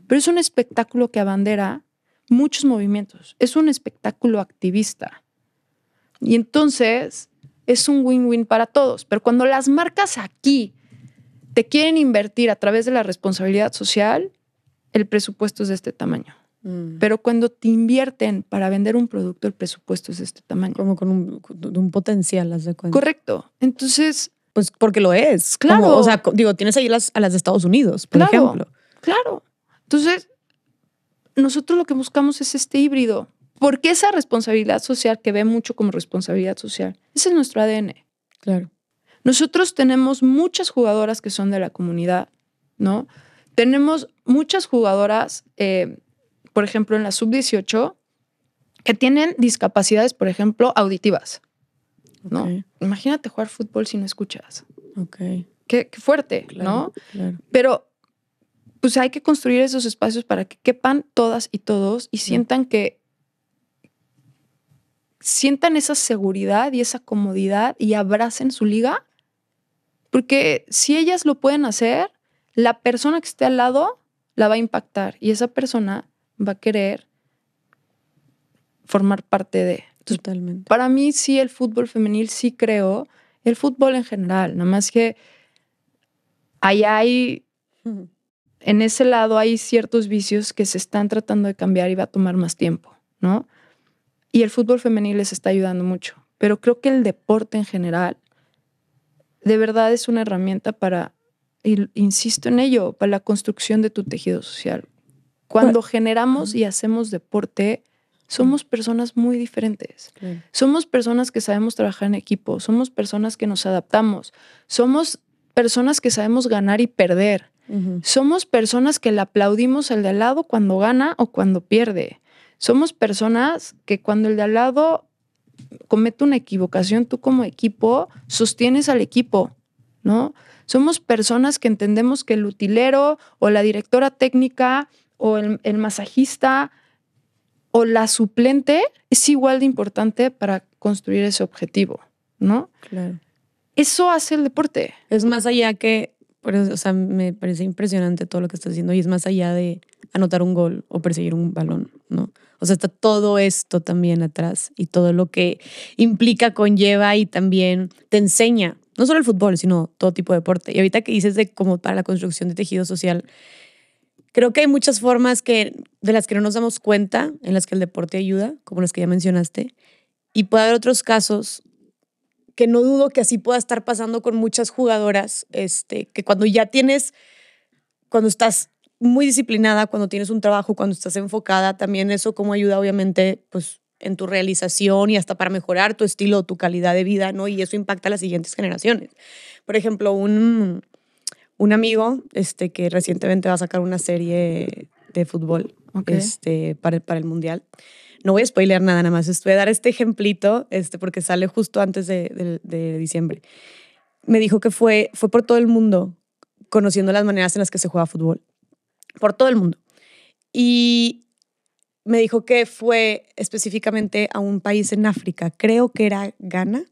pero es un espectáculo que abandera muchos movimientos, es un espectáculo activista. Y entonces es un win-win para todos, pero cuando las marcas aquí te quieren invertir a través de la responsabilidad social, el presupuesto es de este tamaño. Mm. Pero cuando te invierten para vender un producto, el presupuesto es de este tamaño. Como con un, un potencial, las de cuenta. Correcto. Entonces, pues porque lo es. Claro. o sea, digo, tienes ahí a las de Estados Unidos, por ejemplo. Claro. Entonces, nosotros lo que buscamos es este híbrido. Porque esa responsabilidad social que ve mucho como responsabilidad social, ese es nuestro ADN. Claro. Nosotros tenemos muchas jugadoras que son de la comunidad, ¿no? Tenemos muchas jugadoras, eh, por ejemplo, en la sub-18, que tienen discapacidades, por ejemplo, auditivas. Imagínate jugar fútbol si no escuchas. Ok. Qué, fuerte, ¿no? Pero pues hay que construir esos espacios para que quepan todas y todos y sientan que sientan esa seguridad y esa comodidad y abracen su liga. Porque si ellas lo pueden hacer, la persona que esté al lado la va a impactar y esa persona va a querer formar parte de. Totalmente. Para mí sí el fútbol femenil sí creo, el fútbol en general, nada más que ahí hay, en ese lado hay ciertos vicios que se están tratando de cambiar y va a tomar más tiempo, ¿no? Y el fútbol femenil les está ayudando mucho, pero creo que el deporte en general de verdad es una herramienta para, insisto en ello, para la construcción de tu tejido social. Cuando generamos y hacemos deporte, somos personas muy diferentes. Somos personas que sabemos trabajar en equipo, somos personas que nos adaptamos, somos personas que sabemos ganar y perder. Somos personas que le aplaudimos al de al lado cuando gana o cuando pierde. Somos personas que cuando el de al lado comete una equivocación, tú como equipo sostienes al equipo, ¿no? Somos personas que entendemos que el utilero o la directora técnica o el masajista o la suplente es igual de importante para construir ese objetivo, ¿no? Claro. Eso hace el deporte. Es más allá que, o sea, me parece impresionante todo lo que estás haciendo y es más allá de anotar un gol o perseguir un balón, ¿no? O sea, está todo esto también atrás y todo lo que implica, conlleva y también te enseña, no solo el fútbol, sino todo tipo de deporte. Y ahorita que dices de como para la construcción de tejido social, Creo que hay muchas formas que, de las que no nos damos cuenta, en las que el deporte ayuda, como las que ya mencionaste, y puede haber otros casos que no dudo que así pueda estar pasando con muchas jugadoras, este, que cuando ya tienes, cuando estás muy disciplinada, cuando tienes un trabajo, cuando estás enfocada, también eso como ayuda obviamente pues en tu realización y hasta para mejorar tu estilo, tu calidad de vida, ¿no? Y eso impacta a las siguientes generaciones. Por ejemplo, un, un amigo este, que recientemente va a sacar una serie de fútbol este, para, el Mundial. No voy a spoiler nada, nada más. Estoy a dar este ejemplito este, porque sale justo antes de, diciembre. Me dijo que fue, fue por todo el mundo conociendo las maneras en las que se juega fútbol. Por todo el mundo. Y me dijo que fue específicamente a un país en África, creo que era Ghana,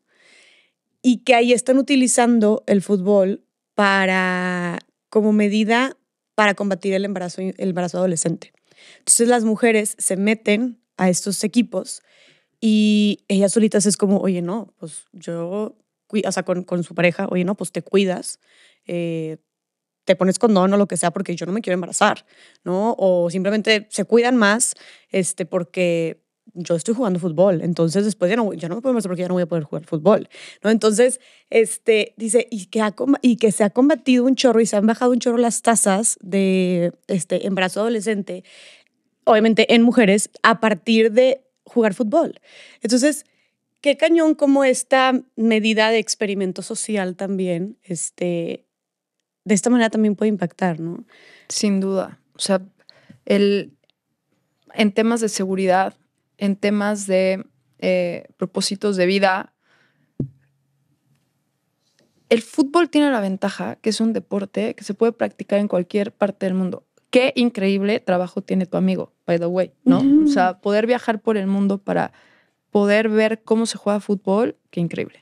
y que ahí están utilizando el fútbol para, como medida para combatir el embarazo, el embarazo adolescente. Entonces las mujeres se meten a estos equipos y ellas solitas es como, oye, no, pues yo, o sea, con, su pareja, oye, no, pues te cuidas, eh, te pones condón o lo que sea porque yo no me quiero embarazar, ¿no? O simplemente se cuidan más, este, porque yo estoy jugando fútbol, entonces después ya no, ya no me puedo porque ya no voy a poder jugar fútbol, ¿no? Entonces, este, dice, y que, ha, y que se ha combatido un chorro y se han bajado un chorro las tasas de este, embarazo adolescente, obviamente en mujeres, a partir de jugar fútbol. Entonces, qué cañón como esta medida de experimento social también, este, de esta manera también puede impactar, ¿no? Sin duda. O sea, el, en temas de seguridad, en temas de eh, propósitos de vida, el fútbol tiene la ventaja que es un deporte que se puede practicar en cualquier parte del mundo. Qué increíble trabajo tiene tu amigo, by the way, ¿no? O sea, poder viajar por el mundo para poder ver cómo se juega fútbol, qué increíble.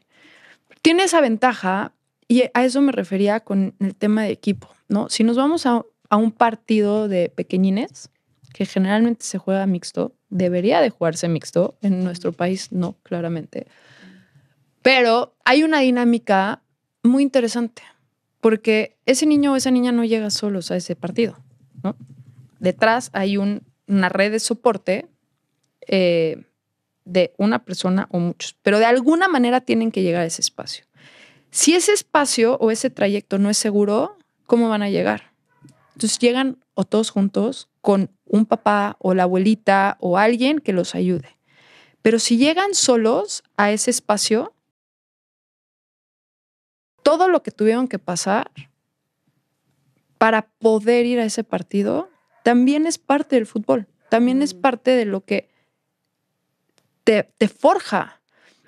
Tiene esa ventaja y a eso me refería con el tema de equipo, ¿no? Si nos vamos a, a un partido de pequeñines, que generalmente se juega mixto, debería de jugarse mixto, en nuestro país no, claramente. Pero hay una dinámica muy interesante, porque ese niño o esa niña no llega solos a ese partido, ¿no? Detrás hay una red de soporte eh, de una persona o muchos, pero de alguna manera tienen que llegar a ese espacio. Si ese espacio o ese trayecto no es seguro, ¿cómo van a llegar? Entonces llegan o todos juntos con un papá o la abuelita o alguien que los ayude. Pero si llegan solos a ese espacio, todo lo que tuvieron que pasar para poder ir a ese partido también es parte del fútbol, también es mm. parte de lo que te, forja.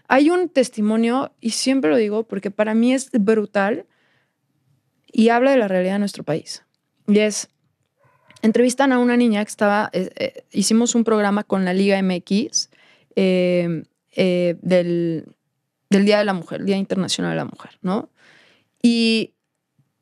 Hay un testimonio, y siempre lo digo porque para mí es brutal y habla de la realidad de nuestro país. Y es, entrevistan a una niña que estaba, eh, eh, hicimos un programa con la Liga MX eh, del, Día de la Mujer, el Día Internacional de la Mujer, ¿no? Y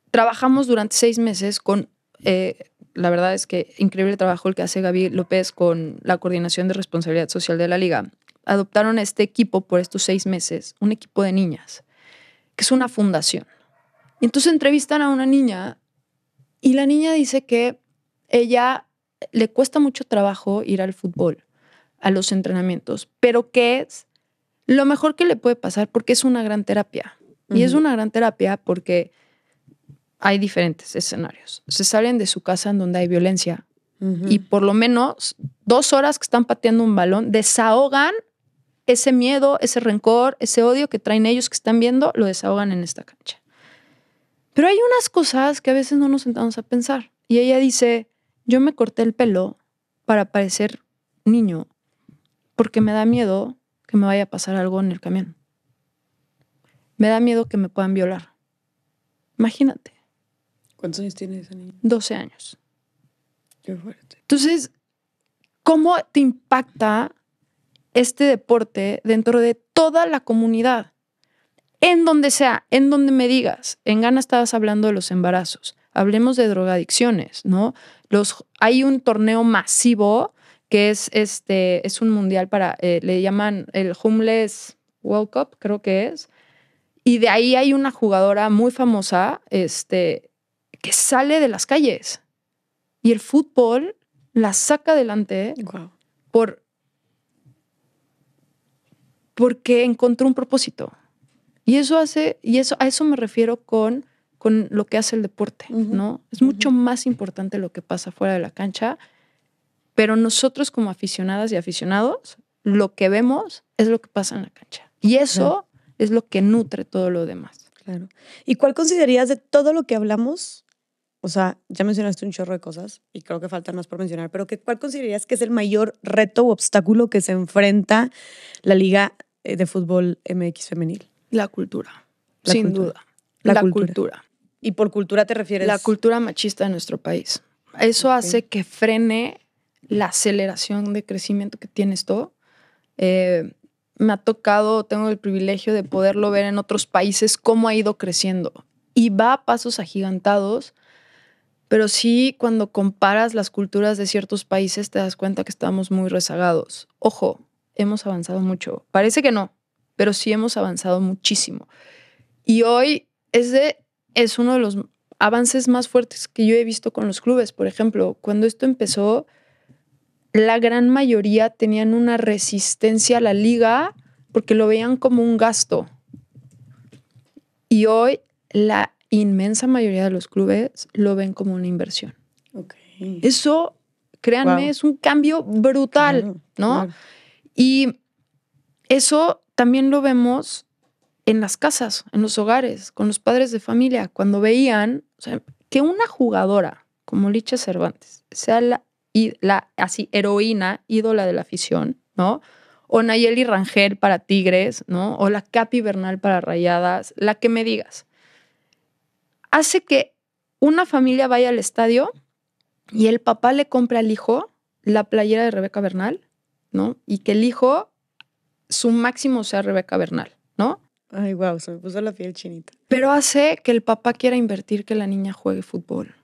trabajamos durante seis meses con, la verdad es que increíble trabajo el que hace Gaby López con la coordinación de responsabilidad social de la Liga. Adoptaron este equipo por estos seis meses, un equipo de niñas, que es una fundación. Y entonces entrevistan a una niña y la niña dice que ella le cuesta mucho trabajo ir al fútbol, a los entrenamientos, pero que es lo mejor que le puede pasar porque es una gran terapia. Y es una gran terapia porque hay diferentes escenarios. Se salen de su casa en donde hay violencia y por lo menos dos horas que están pateando un balón desahogan ese miedo, ese rencor, ese odio que traen ellos que están viendo, lo desahogan en esta cancha. Pero hay unas cosas que a veces no nos sentamos a pensar. Y ella dice, yo me corté el pelo para parecer niño porque me da miedo que me vaya a pasar algo en el camión. Me da miedo que me puedan violar. Imagínate. ¿Cuántos años tiene esa 12 años. Qué fuerte. Entonces, ¿cómo te impacta este deporte dentro de toda la comunidad? En donde sea, en donde me digas. En Gana estabas hablando de los embarazos. Hablemos de drogadicciones, ¿no? Los, hay un torneo masivo que es, este, es un mundial para, eh, le llaman el Homeless World Cup, creo que es. Y de ahí hay una jugadora muy famosa este, que sale de las calles y el fútbol la saca adelante wow. por, porque encontró un propósito. Y eso hace, y eso, a eso me refiero con con lo que hace el deporte, ¿no? Es mucho más importante lo que pasa fuera de la cancha, pero nosotros como aficionadas y aficionados, lo que vemos es lo que pasa en la cancha. Y eso es lo que nutre todo lo demás. Claro. ¿Y cuál considerarías de todo lo que hablamos? O sea, ya mencionaste un chorro de cosas y creo que faltan más por mencionar, pero ¿cuál considerarías que es el mayor reto o obstáculo que se enfrenta la Liga eh, de Fútbol MX Femenil? La cultura, sin duda. La, cultura. ¿Y por cultura te refieres? La cultura machista de nuestro país. Eso hace que frene la aceleración de crecimiento que tienes todo. Eh, me ha tocado, tengo el privilegio de poderlo ver en otros países cómo ha ido creciendo. Y va a pasos agigantados, pero sí cuando comparas las culturas de ciertos países te das cuenta que estamos muy rezagados. Ojo, hemos avanzado mucho. Parece que no, pero sí hemos avanzado muchísimo. Y hoy es de es uno de los avances más fuertes que yo he visto con los clubes. Por ejemplo, cuando esto empezó, la gran mayoría tenían una resistencia a la liga porque lo veían como un gasto. Y hoy la inmensa mayoría de los clubes lo ven como una inversión. Eso, créanme, es un cambio brutal, ¿no? Y eso también lo vemos en las casas, en los hogares, con los padres de familia, cuando veían que una jugadora como Licha Cervantes sea la, la así heroína, ídola de la afición, ¿no? O Nayeli Rangel para Tigres, ¿no? O la Capi Bernal para Rayadas, la que me digas. Hace que una familia vaya al estadio y el papá le compre al hijo la playera de Rebeca Bernal, ¿no? Y que el hijo, su máximo sea Rebeca Bernal, ¿no? Ay, wow, se me puso la piel chinita. Pero hace que el papá quiera invertir que la niña juegue fútbol.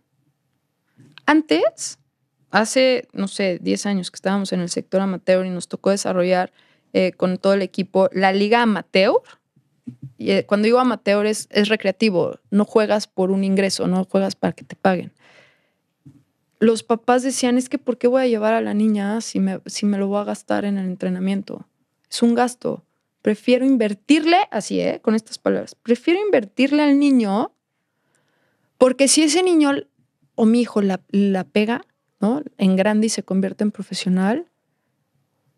Antes, hace, no sé, 10 años que estábamos en el sector amateur y nos tocó desarrollar eh, con todo el equipo la liga amateur. Y, eh, cuando digo amateur es, recreativo, no juegas por un ingreso, no juegas para que te paguen. Los papás decían, es que ¿por qué voy a llevar a la niña si si me lo voy a gastar en el entrenamiento? Es un gasto. Prefiero invertirle, así, ¿eh? con estas palabras, prefiero invertirle al niño porque si ese niño o mi hijo la, pega, ¿no? En grande y se convierte en profesional,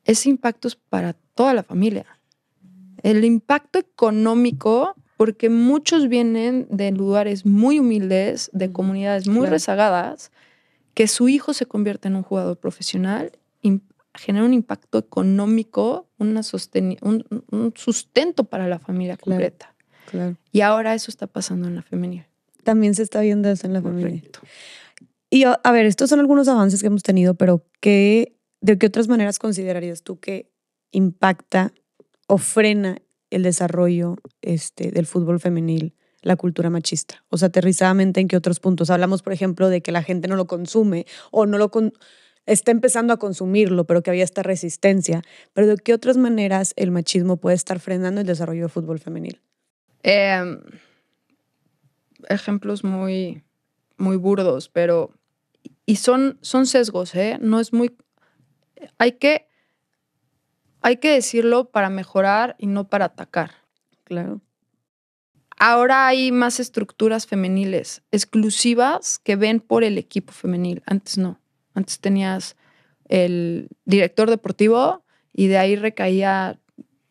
ese impacto es para toda la familia. El impacto económico, porque muchos vienen de lugares muy humildes, de comunidades muy rezagadas, que su hijo se convierte en un jugador profesional genera un impacto económico, una un, sustento para la familia completa. Claro. Y ahora eso está pasando en la femenil. También se está viendo eso en la Y a, ver, estos son algunos avances que hemos tenido, pero ¿qué, ¿de qué otras maneras considerarías tú que impacta o frena el desarrollo este, del fútbol femenil? la cultura machista, o sea, aterrizadamente en qué otros puntos. Hablamos, por ejemplo, de que la gente no lo consume o no lo, está empezando a consumirlo, pero que había esta resistencia. Pero ¿de qué otras maneras el machismo puede estar frenando el desarrollo de fútbol femenil? Em, ejemplos muy, muy burdos, pero... Y son, son sesgos, ¿eh? No es muy... Hay que, hay que decirlo para mejorar y no para atacar. Claro. Ahora hay más estructuras femeniles exclusivas que ven por el equipo femenil, antes no. Antes tenías el director deportivo y de ahí recaía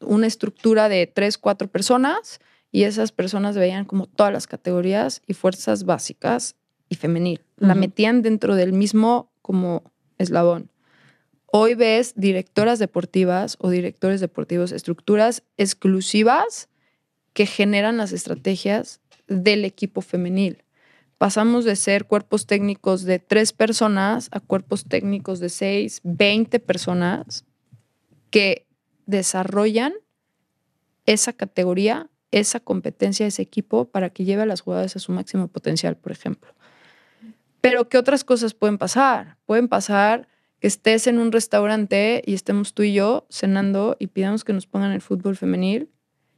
una estructura de tres, cuatro personas y esas personas veían como todas las categorías y fuerzas básicas y femenil. La metían dentro del mismo como eslabón. Hoy ves directoras deportivas o directores deportivos, estructuras exclusivas que generan las estrategias del equipo femenil pasamos de ser cuerpos técnicos de tres personas a cuerpos técnicos de seis, veinte personas que desarrollan esa categoría, esa competencia, ese equipo para que lleve a las jugadas a su máximo potencial, por ejemplo. Pero ¿qué otras cosas pueden pasar? Pueden pasar que estés en un restaurante y estemos tú y yo cenando y pidamos que nos pongan el fútbol femenil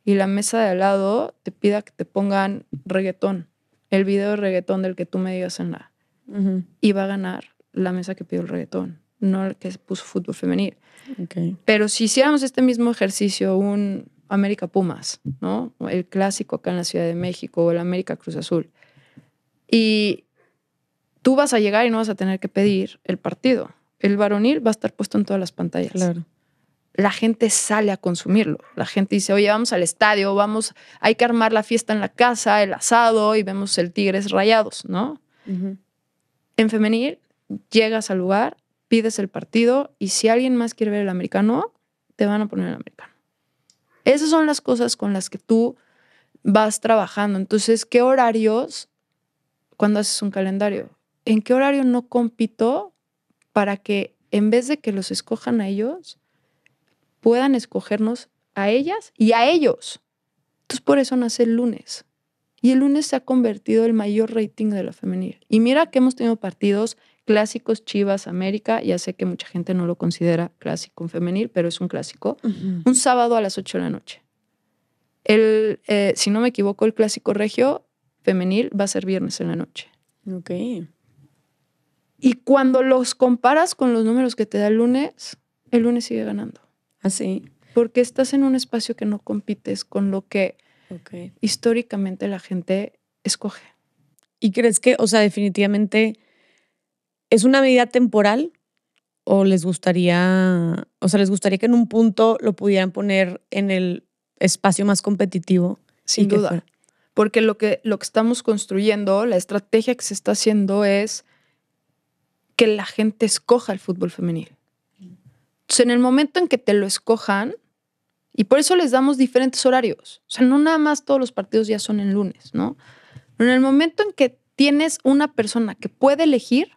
y la mesa de al lado te pida que te pongan reggaetón el video de reggaetón del que tú me digas en la. iba Y va a ganar la mesa que pidió el reggaetón, no el que puso fútbol femenil. Pero si hiciéramos este mismo ejercicio, un América Pumas, ¿no? El clásico acá en la Ciudad de México o el América Cruz Azul. Y tú vas a llegar y no vas a tener que pedir el partido. El varonil va a estar puesto en todas las pantallas. Claro la gente sale a consumirlo. La gente dice, oye, vamos al estadio, vamos, hay que armar la fiesta en la casa, el asado y vemos el Tigres rayados, ¿no? En femenil, llegas al lugar, pides el partido y si alguien más quiere ver el americano, te van a poner el americano. Esas son las cosas con las que tú vas trabajando. Entonces, ¿qué horarios cuando haces un calendario? ¿En qué horario no compito para que en vez de que los escojan a ellos, puedan escogernos a ellas y a ellos. Entonces por eso nace el lunes. Y el lunes se ha convertido el mayor rating de la femenil. Y mira que hemos tenido partidos clásicos Chivas América, ya sé que mucha gente no lo considera clásico femenil, pero es un clásico. Un sábado a las 8 de la noche. El, eh, si no me equivoco, el clásico regio femenil va a ser viernes en la noche. Ok. Y cuando los comparas con los números que te da el lunes, el lunes sigue ganando. Así, porque estás en un espacio que no compites con lo que históricamente la gente escoge. ¿Y crees que, o sea, definitivamente es una medida temporal o les gustaría, o sea, les gustaría que en un punto lo pudieran poner en el espacio más competitivo? Sin duda. Porque lo que, lo que estamos construyendo, la estrategia que se está haciendo es que la gente escoja el fútbol femenil en el momento en que te lo escojan, y por eso les damos diferentes horarios, o sea, no nada más todos los partidos ya son en lunes, ¿no? Pero en el momento en que tienes una persona que puede elegir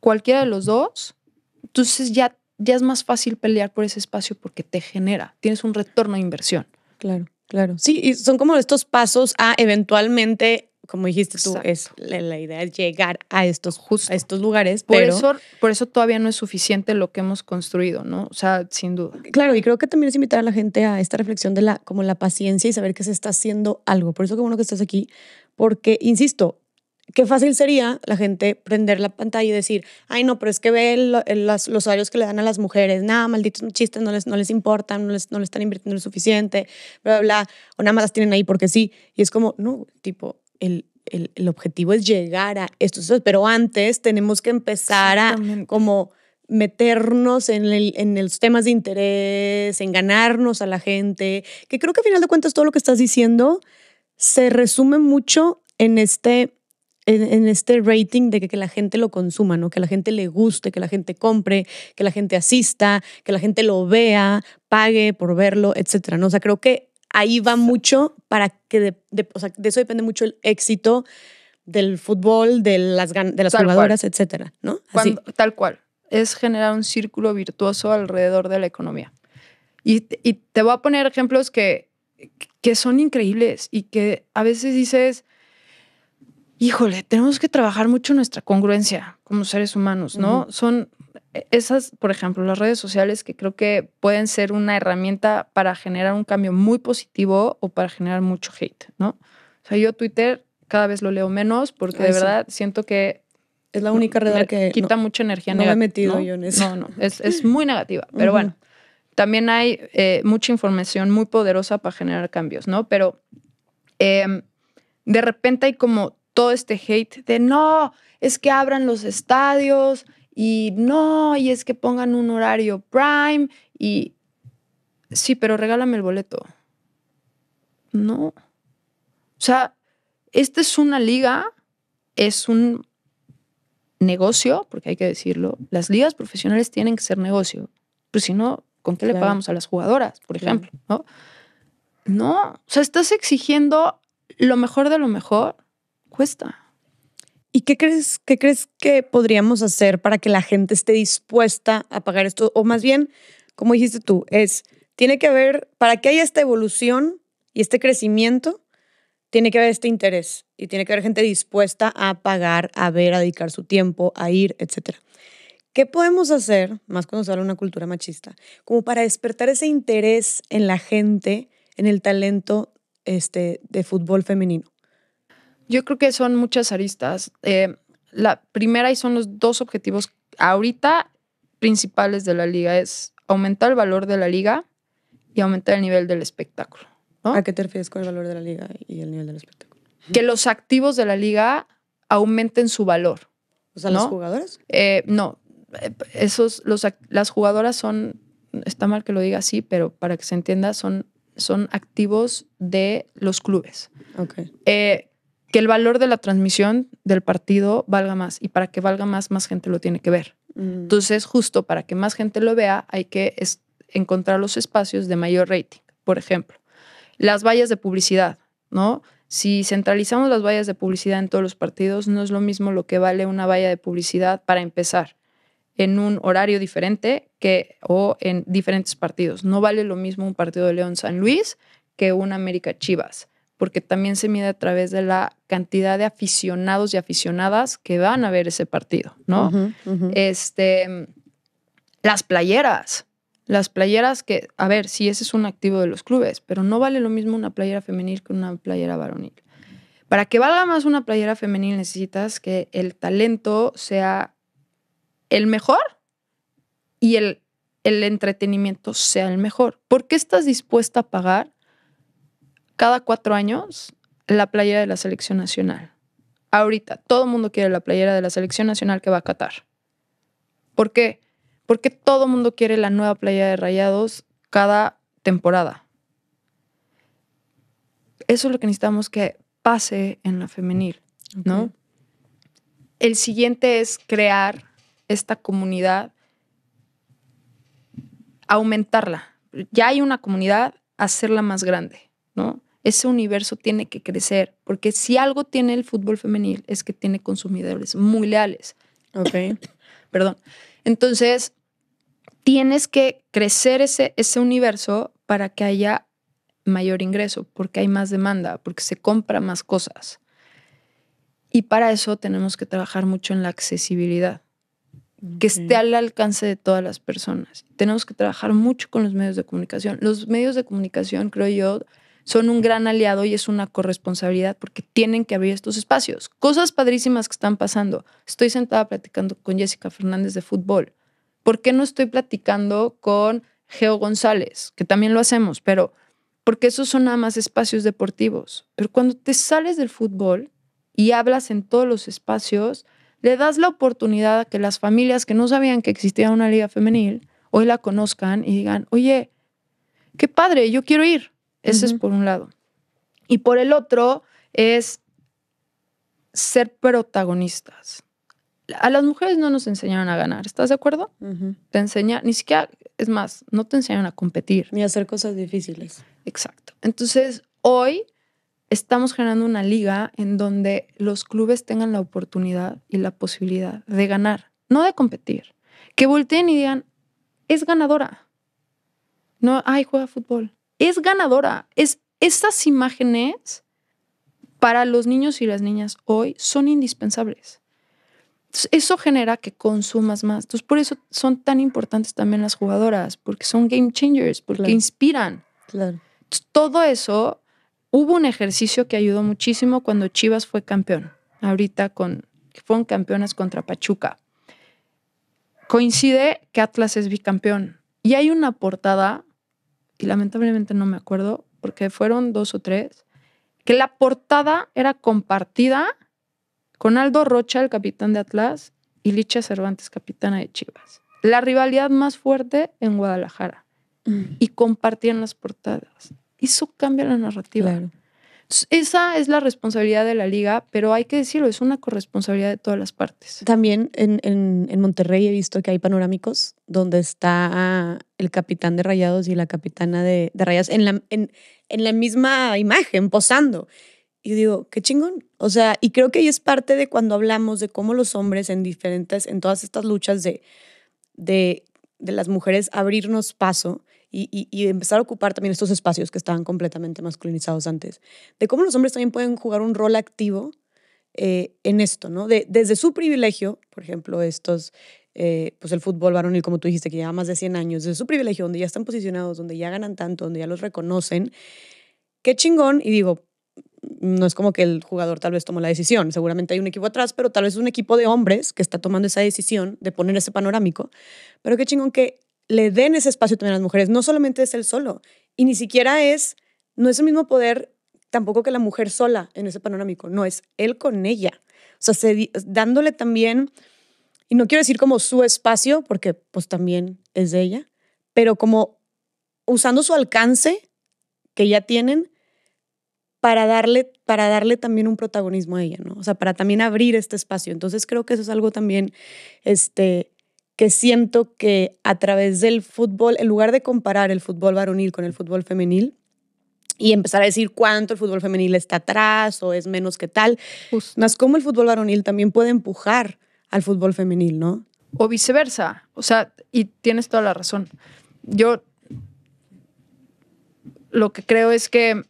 cualquiera de los dos, entonces ya, ya es más fácil pelear por ese espacio porque te genera, tienes un retorno de inversión. Claro, claro. Sí, y son como estos pasos a eventualmente como dijiste tú, es, la, idea es llegar a estos, A estos lugares. Por, pero, eso, por eso todavía no es suficiente lo que hemos construido, ¿no? O sea, sin duda. Claro, y creo que también es invitar a la gente a esta reflexión de la, como la paciencia y saber que se está haciendo algo. Por eso que bueno que estás aquí, porque, insisto, qué fácil sería la gente prender la pantalla y decir, ay, no, pero es que ve los salarios que le dan a las mujeres, nada, malditos chistes, no les, no les importan, no les, no les están invirtiendo lo suficiente, bla, bla, bla, o nada más las tienen ahí porque sí. Y es como, no, tipo, el, objetivo es llegar a estos, pero antes tenemos que empezar a como meternos en, el, en, los temas de interés, en ganarnos a la gente, que creo que al final de cuentas todo lo que estás diciendo se resume mucho en este, en, este rating de que, la gente lo consuma, ¿no? que la gente le guste, que la gente compre, que la gente asista, que la gente lo vea, pague por verlo, etcétera, ¿no? O sea, creo que ahí va mucho para que, de, o sea, de eso depende mucho el éxito del fútbol, de las, de las salvadoras, etcétera, ¿no? tal cual. Es generar un círculo virtuoso alrededor de la economía. Y, te voy a poner ejemplos que, que son increíbles y que a veces dices, híjole, tenemos que trabajar mucho nuestra congruencia como seres humanos, ¿no? Son e-, esas, por ejemplo, las redes sociales que creo que pueden ser una herramienta para generar un cambio muy positivo o para generar mucho hate, ¿no? O sea, yo Twitter cada vez lo leo menos porque de verdad siento que es la única red que quita mucha energía no No me he metido ¿no? en eso. No, no, es, muy negativa. Pero bueno, también hay eh, mucha información muy poderosa para generar cambios, ¿no? Pero em, de repente hay como todo este hate de no, es que abran los estadios, y no, y es que pongan un horario prime y sí, pero regálame el boleto. No. O sea, esta es una liga, es un negocio, porque hay que decirlo. Las ligas profesionales tienen que ser negocio. Pues si no, ¿con qué le pagamos a las jugadoras, por ejemplo? ¿no? no, o sea, estás exigiendo lo mejor de lo mejor. Cuesta. ¿Y qué crees, qué crees que podríamos hacer para que la gente esté dispuesta a pagar esto? O más bien, como dijiste tú, es, tiene que haber, para que haya esta evolución y este crecimiento, tiene que haber este interés y tiene que haber gente dispuesta a pagar, a ver, a dedicar su tiempo, a ir, etc. ¿Qué podemos hacer, más cuando se habla de una cultura machista, como para despertar ese interés en la gente, en el talento este, de fútbol femenino? Yo creo que son muchas aristas. Eh, la primera y son los dos objetivos ahorita principales de la liga es aumentar el valor de la liga y aumentar el nivel del espectáculo. ¿A qué te refieres con el valor de la liga y el nivel del espectáculo? Que los activos de la liga aumenten su valor. O sea, los jugadores. Eh, no, eh, esos, los, las jugadoras son, está mal que lo diga así, pero para que se entienda, son, son activos de los clubes. Okay. Eh, que el valor de la transmisión del partido valga más y para que valga más, más gente lo tiene que ver. Mm. Entonces, justo para que más gente lo vea, hay que encontrar los espacios de mayor rating. Por ejemplo, las vallas de publicidad, ¿no? Si centralizamos las vallas de publicidad en todos los partidos, no es lo mismo lo que vale una valla de publicidad para empezar en un horario diferente que o en diferentes partidos. No vale lo mismo un partido de León San Luis que un América Chivas porque también se mide a través de la cantidad de aficionados y aficionadas que van a ver ese partido, ¿no? Este, las playeras, las playeras que, a ver, sí, ese es un activo de los clubes, pero no vale lo mismo una playera femenil que una playera varonil. Para que valga más una playera femenil necesitas que el talento sea el mejor y el, el entretenimiento sea el mejor. ¿Por qué estás dispuesta a pagar cada cuatro años la playera de la selección nacional. Ahorita todo el mundo quiere la playera de la selección nacional que va a Qatar. ¿Por qué? Porque todo el mundo quiere la nueva playera de Rayados cada temporada. Eso es lo que necesitamos que pase en la femenil, ¿no? El siguiente es crear esta comunidad, aumentarla. Ya hay una comunidad, hacerla más grande, ¿no? ese universo tiene que crecer, porque si algo tiene el fútbol femenil es que tiene consumidores muy leales. Ok. Perdón. Entonces, tienes que crecer ese, ese universo para que haya mayor ingreso, porque hay más demanda, porque se compra más cosas. Y para eso tenemos que trabajar mucho en la accesibilidad, que esté al alcance de todas las personas. Tenemos que trabajar mucho con los medios de comunicación. Los medios de comunicación, creo yo, son un gran aliado y es una corresponsabilidad porque tienen que abrir estos espacios. Cosas padrísimas que están pasando. Estoy sentada platicando con Jessica Fernández de fútbol. ¿Por qué no estoy platicando con Geo González? Que también lo hacemos, pero porque esos son nada más espacios deportivos. Pero cuando te sales del fútbol y hablas en todos los espacios, le das la oportunidad a que las familias que no sabían que existía una liga femenil hoy la conozcan y digan, oye, qué padre, yo quiero ir. Ese es por un lado. Y por el otro es ser protagonistas. A las mujeres no nos enseñaron a ganar, ¿estás de acuerdo? Te enseñan, ni siquiera, es más, no te enseñan a competir. Ni a hacer cosas difíciles. Exacto. Entonces, hoy estamos generando una liga en donde los clubes tengan la oportunidad y la posibilidad de ganar, no de competir. Que volteen y digan, es ganadora. No, ay, juega fútbol es ganadora. Es, estas imágenes para los niños y las niñas hoy son indispensables. eso genera que consumas más. Entonces, por eso son tan importantes también las jugadoras, porque son game changers, porque inspiran. todo eso, hubo un ejercicio que ayudó muchísimo cuando Chivas fue campeón. Ahorita con, fueron campeonas contra Pachuca. Coincide que Atlas es bicampeón. Y hay una portada y lamentablemente no me acuerdo, porque fueron dos o tres, que la portada era compartida con Aldo Rocha, el capitán de Atlas, y Licha Cervantes, capitana de Chivas. La rivalidad más fuerte en Guadalajara. Mm. Y compartían las portadas. Eso cambia la narrativa. Esa es la responsabilidad de la liga, pero hay que decirlo, es una corresponsabilidad de todas las partes. También en, Monterrey he visto que hay panorámicos donde está el capitán de Rayados y la capitana de, de en la, en, la misma imagen, posando. Y digo, qué chingón. O sea, y creo que ahí es parte de cuando hablamos de cómo los hombres en diferentes, en todas estas luchas de, de, de las mujeres abrirnos paso, y, y, empezar a ocupar también estos espacios que estaban completamente masculinizados antes, de cómo los hombres también pueden jugar un rol activo eh, en esto, ¿no? De, desde su privilegio, por ejemplo, estos, eh, pues el fútbol varonil, como tú dijiste, que lleva más de 100 años, desde su privilegio, donde ya están posicionados, donde ya ganan tanto, donde ya los reconocen, qué chingón, y digo, no es como que el jugador tal vez tomó la decisión, seguramente hay un equipo atrás, pero tal vez es un equipo de hombres que está tomando esa decisión de poner ese panorámico, pero qué chingón que le den ese espacio también a las mujeres. No solamente es él solo. Y ni siquiera es, no es el mismo poder tampoco que la mujer sola en ese panorámico. No, es él con ella. O sea, dándole también, y no quiero decir como su espacio, porque pues también es de ella, pero como usando su alcance que ya tienen para darle, para darle también un protagonismo a ella, ¿no? O sea, para también abrir este espacio. Entonces creo que eso es algo también, este, que siento que a través del fútbol, en lugar de comparar el fútbol varonil con el fútbol femenil, y empezar a decir cuánto el fútbol femenil está atrás o es menos que tal, más como el fútbol varonil también puede empujar al fútbol femenil, ¿no? O viceversa, o sea, y tienes toda la razón. Yo lo que creo es que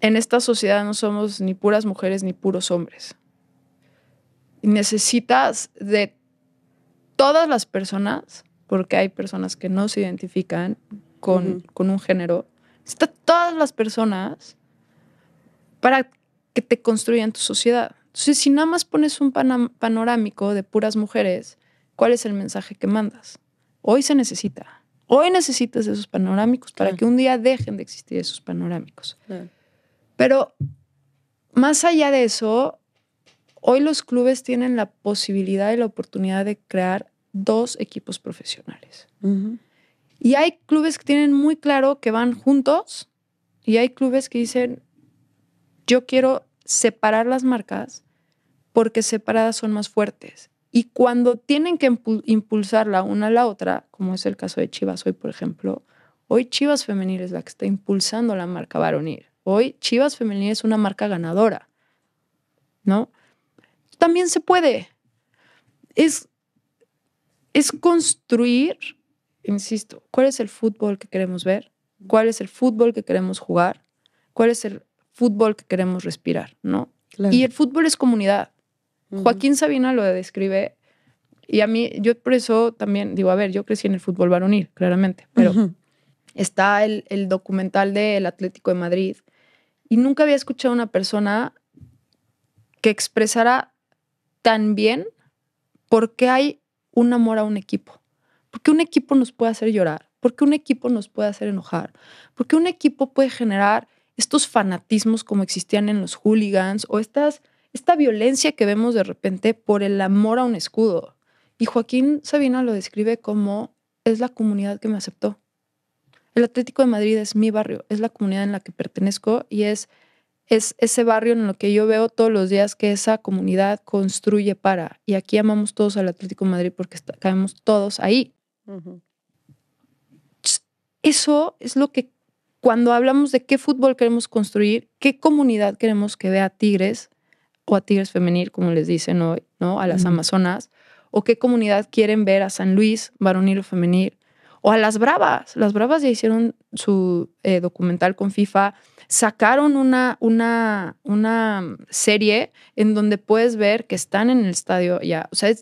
en esta sociedad no somos ni puras mujeres ni puros hombres. Necesitas de todas las personas, porque hay personas que no se identifican con, un género, necesitas todas las personas para que te construyan tu sociedad. Entonces, si nada más pones un panorámico de puras mujeres, ¿cuál es el mensaje que mandas? Hoy se necesita. Hoy necesitas esos panorámicos para que un día dejen de existir esos panorámicos. Pero más allá de eso, Hoy los clubes tienen la posibilidad y la oportunidad de crear dos equipos profesionales. Y hay clubes que tienen muy claro que van juntos y hay clubes que dicen, yo quiero separar las marcas porque separadas son más fuertes. Y cuando tienen que impulsar la una a la otra, como es el caso de Chivas hoy, por ejemplo, hoy Chivas Femenil es la que está impulsando la marca varonil. Hoy Chivas Femenil es una marca ganadora, ¿no? también se puede. Es, es construir, insisto, cuál es el fútbol que queremos ver, cuál es el fútbol que queremos jugar, cuál es el fútbol que queremos respirar, ¿no? Y el fútbol es comunidad. Joaquín Sabina lo describe y a mí, yo por eso también digo, a ver, yo crecí en el fútbol varonil, claramente, pero está el, el documental del Atlético de Madrid y nunca había escuchado una persona que expresara también, porque hay un amor a un equipo. Porque un equipo nos puede hacer llorar, porque un equipo nos puede hacer enojar, porque un equipo puede generar estos fanatismos como existían en los hooligans o estas, esta violencia que vemos de repente por el amor a un escudo. Y Joaquín Sabina lo describe como es la comunidad que me aceptó. El Atlético de Madrid es mi barrio, es la comunidad en la que pertenezco y es es ese barrio en lo que yo veo todos los días que esa comunidad construye para. Y aquí amamos todos al Atlético Madrid porque caemos todos ahí. Eso es lo que cuando hablamos de qué fútbol queremos construir, qué comunidad queremos que vea a Tigres o a Tigres femenil, como les dicen hoy, ¿no? A las Amazonas, o qué comunidad quieren ver a San Luis, varonil o femenil, o a las Bravas. Las Bravas ya hicieron su eh, documental con FIFA sacaron una, una, una serie en donde puedes ver que están en el estadio ya. O sea,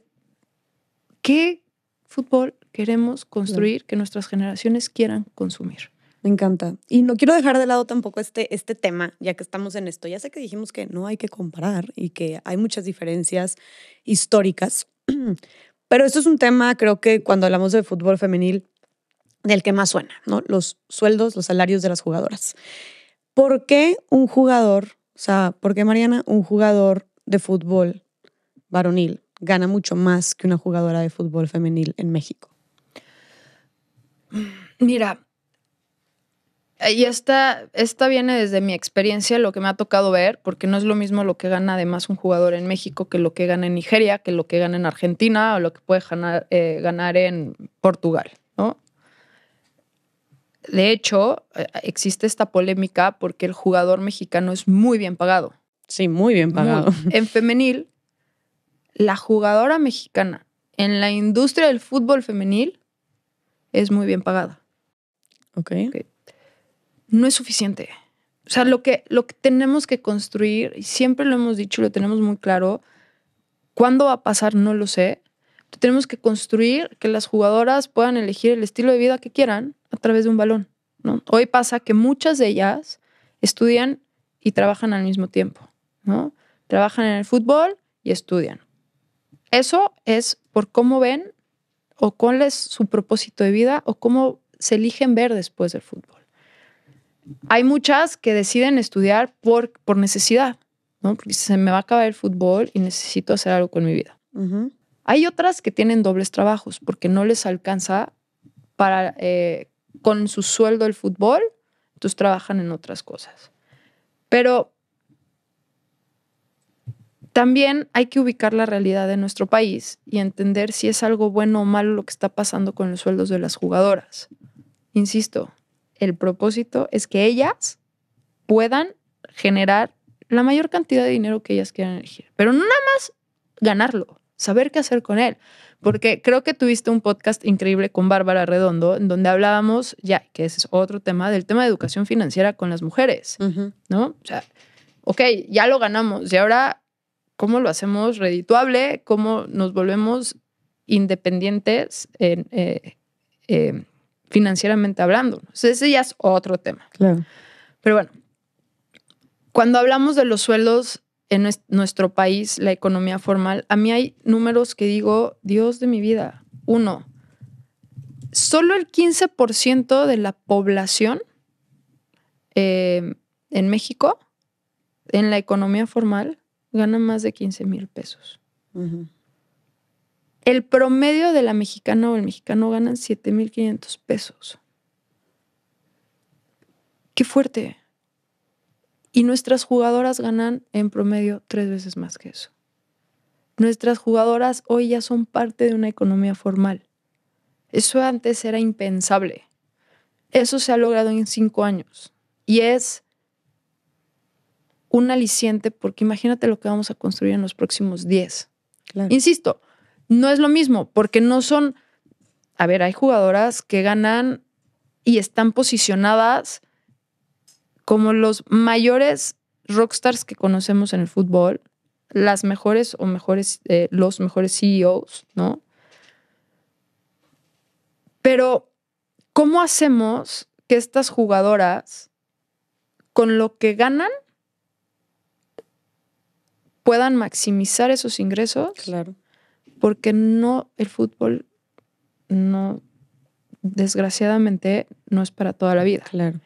¿qué fútbol queremos construir que nuestras generaciones quieran consumir? Me encanta. Y no quiero dejar de lado tampoco este, este tema, ya que estamos en esto. Ya sé que dijimos que no hay que comparar y que hay muchas diferencias históricas, pero esto es un tema, creo que cuando hablamos de fútbol femenil, del que más suena, ¿no? Los sueldos, los salarios de las jugadoras. ¿por qué un jugador, o sea, por qué Mariana, un jugador de fútbol varonil gana mucho más que una jugadora de fútbol femenil en México? Mira, y esta, esta viene desde mi experiencia, lo que me ha tocado ver, porque no es lo mismo lo que gana además un jugador en México que lo que gana en Nigeria, que lo que gana en Argentina o lo que puede ganar, eh, ganar en Portugal, ¿no? De hecho, eh, existe esta polémica porque el jugador mexicano es muy bien pagado. Sí, muy bien pagado. En femenil, la jugadora mexicana en la industria del fútbol femenil es muy bien pagada. Ok. okay. No es suficiente. O sea, lo que, lo que tenemos que construir, y siempre lo hemos dicho, lo tenemos muy claro, ¿cuándo va a pasar? No lo sé. Tenemos que construir que las jugadoras puedan elegir el estilo de vida que quieran través de un balón. ¿no? Hoy pasa que muchas de ellas estudian y trabajan al mismo tiempo. ¿no? Trabajan en el fútbol y estudian. Eso es por cómo ven o cuál es su propósito de vida o cómo se eligen ver después del fútbol. Hay muchas que deciden estudiar por, por necesidad, ¿no? porque se me va a acabar el fútbol y necesito hacer algo con mi vida. Hay otras que tienen dobles trabajos porque no les alcanza para eh, con su sueldo el fútbol, entonces trabajan en otras cosas. Pero también hay que ubicar la realidad de nuestro país y entender si es algo bueno o malo lo que está pasando con los sueldos de las jugadoras. Insisto, el propósito es que ellas puedan generar la mayor cantidad de dinero que ellas quieran elegir, pero no nada más ganarlo, saber qué hacer con él porque creo que tuviste un podcast increíble con Bárbara Redondo, en donde hablábamos, ya que ese es otro tema, del tema de educación financiera con las mujeres, ¿no? O sea, ok, ya lo ganamos y ahora, ¿cómo lo hacemos redituable? ¿Cómo nos volvemos independientes eh, eh, financieramente hablando? ese ya es otro tema. Claro. Pero bueno, cuando hablamos de los sueldos en nuestro país la economía formal, a mí hay números que digo, Dios de mi vida. Uno, solo el 15% de la población em, en México, en la economía formal, gana más de 15 mil pesos. El promedio de la mexicana o el mexicano ganan 7.500 pesos. Qué fuerte. Y nuestras jugadoras ganan en promedio tres veces más que eso. Nuestras jugadoras hoy ya son parte de una economía formal. Eso antes era impensable. Eso se ha logrado en cinco años. Y es un aliciente porque imagínate lo que vamos a construir en los próximos diez. Insisto, no es lo mismo porque no son... A ver, hay jugadoras que ganan y están posicionadas como los mayores rockstars que conocemos en el fútbol, las mejores o mejores, eh, los mejores CEOs, ¿no? Pero, ¿cómo hacemos que estas jugadoras, con lo que ganan, puedan maximizar esos ingresos? Claro. Porque no, el fútbol no, desgraciadamente, no es para toda la vida. Claro.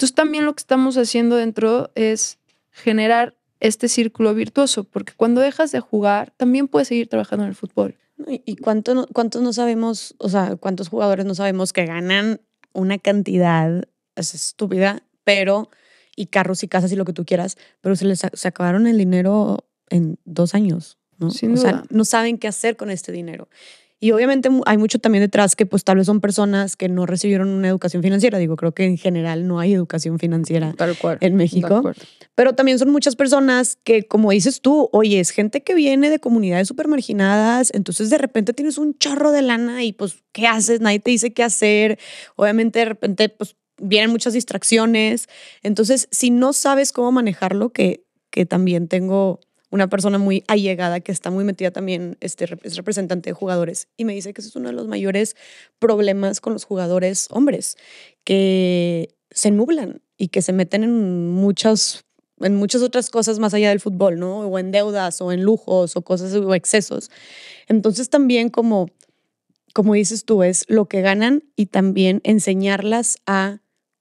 Entonces también lo que estamos haciendo dentro es generar este círculo virtuoso, porque cuando dejas de jugar, también puedes seguir trabajando en el fútbol. ¿Y cuántos no sabemos, o sea, cuántos jugadores no sabemos que ganan una cantidad es estúpida, pero, y carros y casas y lo que tú quieras, pero se les se acabaron el dinero en dos años, ¿no? o sea, no saben qué hacer con este dinero. Y obviamente hay mucho también detrás que pues tal vez son personas que no recibieron una educación financiera. Digo, creo que en general no hay educación financiera en México. Pero también son muchas personas que, como dices tú, oye, es gente que viene de comunidades súper marginadas, entonces de repente tienes un chorro de lana y pues, ¿qué haces? Nadie te dice qué hacer. Obviamente de repente pues vienen muchas distracciones. Entonces, si no sabes cómo manejarlo, que, que también tengo una persona muy allegada que está muy metida también, este, es representante de jugadores, y me dice que ese es uno de los mayores problemas con los jugadores hombres, que se nublan y que se meten en muchas en muchas otras cosas más allá del fútbol, ¿no? O en deudas, o en lujos, o cosas, o excesos. Entonces también como, como dices tú, es lo que ganan y también enseñarlas a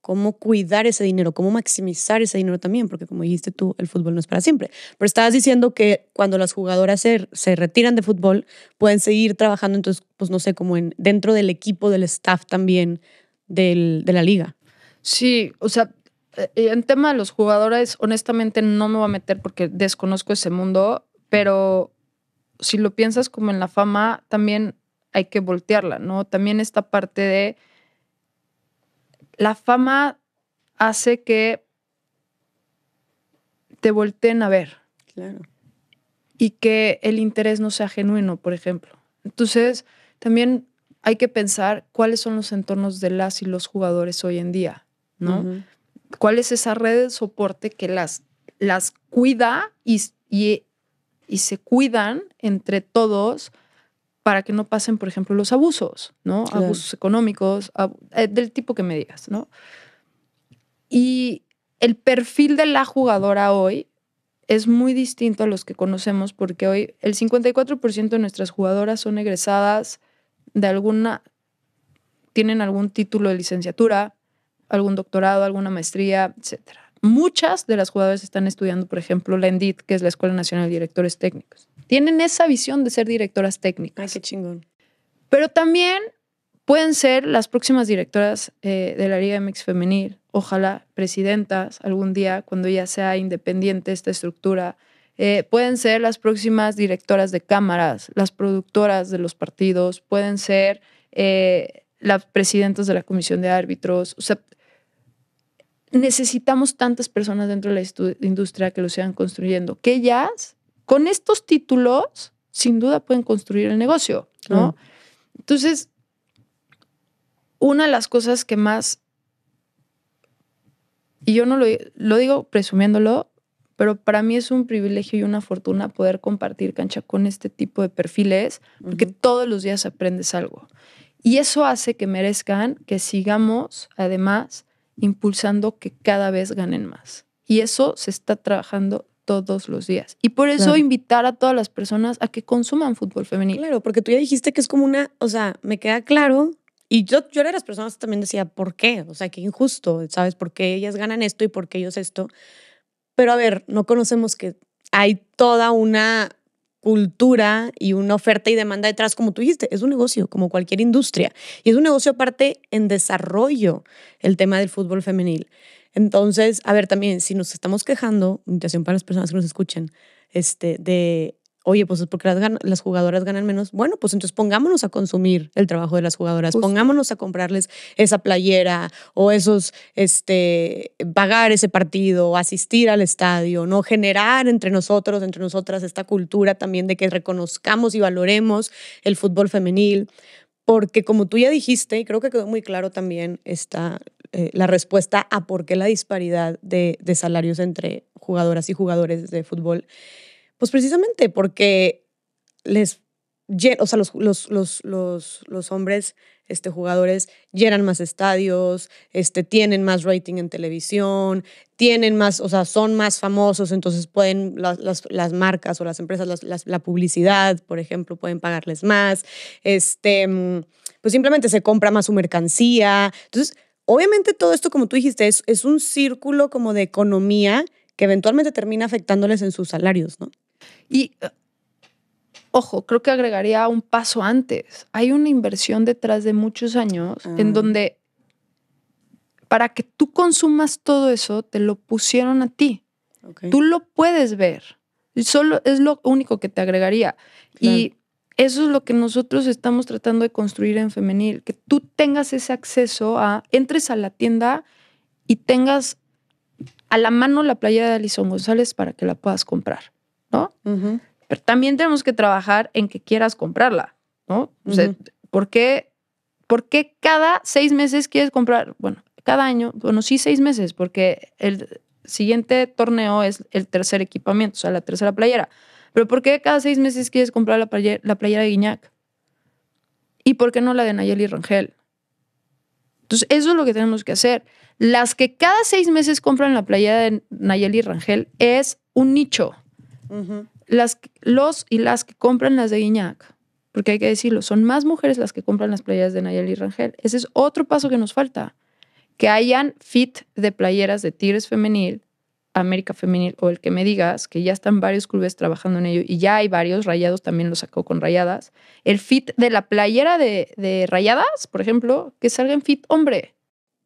cómo cuidar ese dinero, cómo maximizar ese dinero también, porque como dijiste tú, el fútbol no es para siempre. Pero estabas diciendo que cuando las jugadoras se, se retiran de fútbol, pueden seguir trabajando, entonces, pues no sé, como en, dentro del equipo, del staff también del, de la liga. Sí, o sea, eh, en tema de los jugadores, honestamente no me voy a meter porque desconozco ese mundo, pero si lo piensas como en la fama, también hay que voltearla, ¿no? También esta parte de la fama hace que te volteen a ver. Claro. Y que el interés no sea genuino, por ejemplo. Entonces, también hay que pensar cuáles son los entornos de las y los jugadores hoy en día, ¿no? ¿Cuál es esa red de soporte que las, las cuida y, y se cuidan entre todos para que no pasen, por ejemplo, los abusos, ¿no? Abusos económicos, eh, del tipo que me digas, ¿no? Y el perfil de la jugadora hoy es muy distinto a los que conocemos porque hoy el 54% de nuestras jugadoras son egresadas de alguna, tienen algún título de licenciatura, algún doctorado, alguna maestría, etcétera. Muchas de las jugadoras están estudiando, por ejemplo, la ENDIT, que es la Escuela Nacional de Directores Técnicos. Tienen esa visión de ser directoras técnicas. Ay, qué chingón. Pero también pueden ser las próximas directoras eh, de la Liga MX Femenil. Ojalá presidentas algún día, cuando ya sea independiente esta estructura. Eh, pueden ser las próximas directoras de cámaras, las productoras de los partidos, pueden ser eh, las presidentas de la comisión de árbitros. O sea, necesitamos tantas personas dentro de la industria que lo sean construyendo, que ellas con estos títulos sin duda pueden construir el negocio, ¿no? Entonces, una de las cosas que más, y yo no lo, lo digo presumiéndolo, pero para mí es un privilegio y una fortuna poder compartir cancha con este tipo de perfiles, porque todos los días aprendes algo. Y eso hace que merezcan que sigamos, además, impulsando que cada vez ganen más. Y eso se está trabajando todos los días. Y por eso invitar a todas las personas a que consuman fútbol femenino. Claro, porque tú ya dijiste que es como una, o sea, me queda claro. Y yo, yo era de las personas también decía, ¿por qué? O sea, qué injusto, ¿sabes? ¿Por qué ellas ganan esto y por qué ellos esto? Pero a ver, no conocemos que hay toda una cultura y una oferta y demanda detrás, como tú dijiste, es un negocio, como cualquier industria. Y es un negocio aparte en desarrollo, el tema del fútbol femenil. Entonces, a ver, también, si nos estamos quejando, invitación para las personas que nos escuchen, este, de oye, pues es porque las, jugadoras ganan menos. Bueno, pues entonces pongámonos a consumir el trabajo de las jugadoras, pongámonos a comprarles esa playera o esos, este, pagar ese partido, asistir al estadio, ¿no? Generar entre nosotros, entre nosotras, esta cultura también de que reconozcamos y valoremos el fútbol femenil. Porque como tú ya dijiste, y creo que quedó muy claro también esta, eh, la respuesta a por qué la disparidad de salarios entre jugadoras y jugadores de fútbol pues precisamente porque les o sea, los, los, los, hombres este, jugadores llenan más estadios, este, tienen más rating en televisión, tienen más, o sea, son más famosos, entonces pueden las, las, las marcas o las empresas, la publicidad, por ejemplo, pueden pagarles más, este, pues simplemente se compra más su mercancía. Entonces, obviamente todo esto, como tú dijiste, es, es un círculo como de economía que eventualmente termina afectándoles en sus salarios, ¿no? Y eh, ojo, creo que agregaría un paso antes. Hay una inversión detrás de muchos años en mm. donde para que tú consumas todo eso, te lo pusieron a ti. Tú lo puedes ver. Solo es lo único que te agregaría. Y eso es lo que nosotros estamos tratando de construir en femenil, que tú tengas ese acceso a, entres a la tienda y tengas a la mano la playa de Alison González para que la puedas comprar. ¿no? Pero también tenemos que trabajar en que quieras comprarla, ¿no? O ¿por, qué, cada seis meses quieres comprar? Bueno, cada año, bueno, sí seis meses, porque el siguiente torneo es el tercer equipamiento, o sea, la tercera playera. Pero ¿por qué cada seis meses quieres comprar la playera, de Guiñac? ¿Y por qué no la de Nayeli Rangel? Entonces, eso es lo que tenemos que hacer. Las que cada seis meses compran la playera de Nayeli Rangel es un nicho las, los y las que compran las de Guiñac, porque hay que decirlo, son más mujeres las que compran las playeras de Nayeli Rangel. Ese es otro paso que nos falta, que hayan fit de playeras de Tigres Femenil, América Femenil o el que me digas, que ya están varios clubes trabajando en ello y ya hay varios, Rayados también lo sacó con Rayadas. El fit de la playera de, Rayadas, por ejemplo, que salga en fit hombre.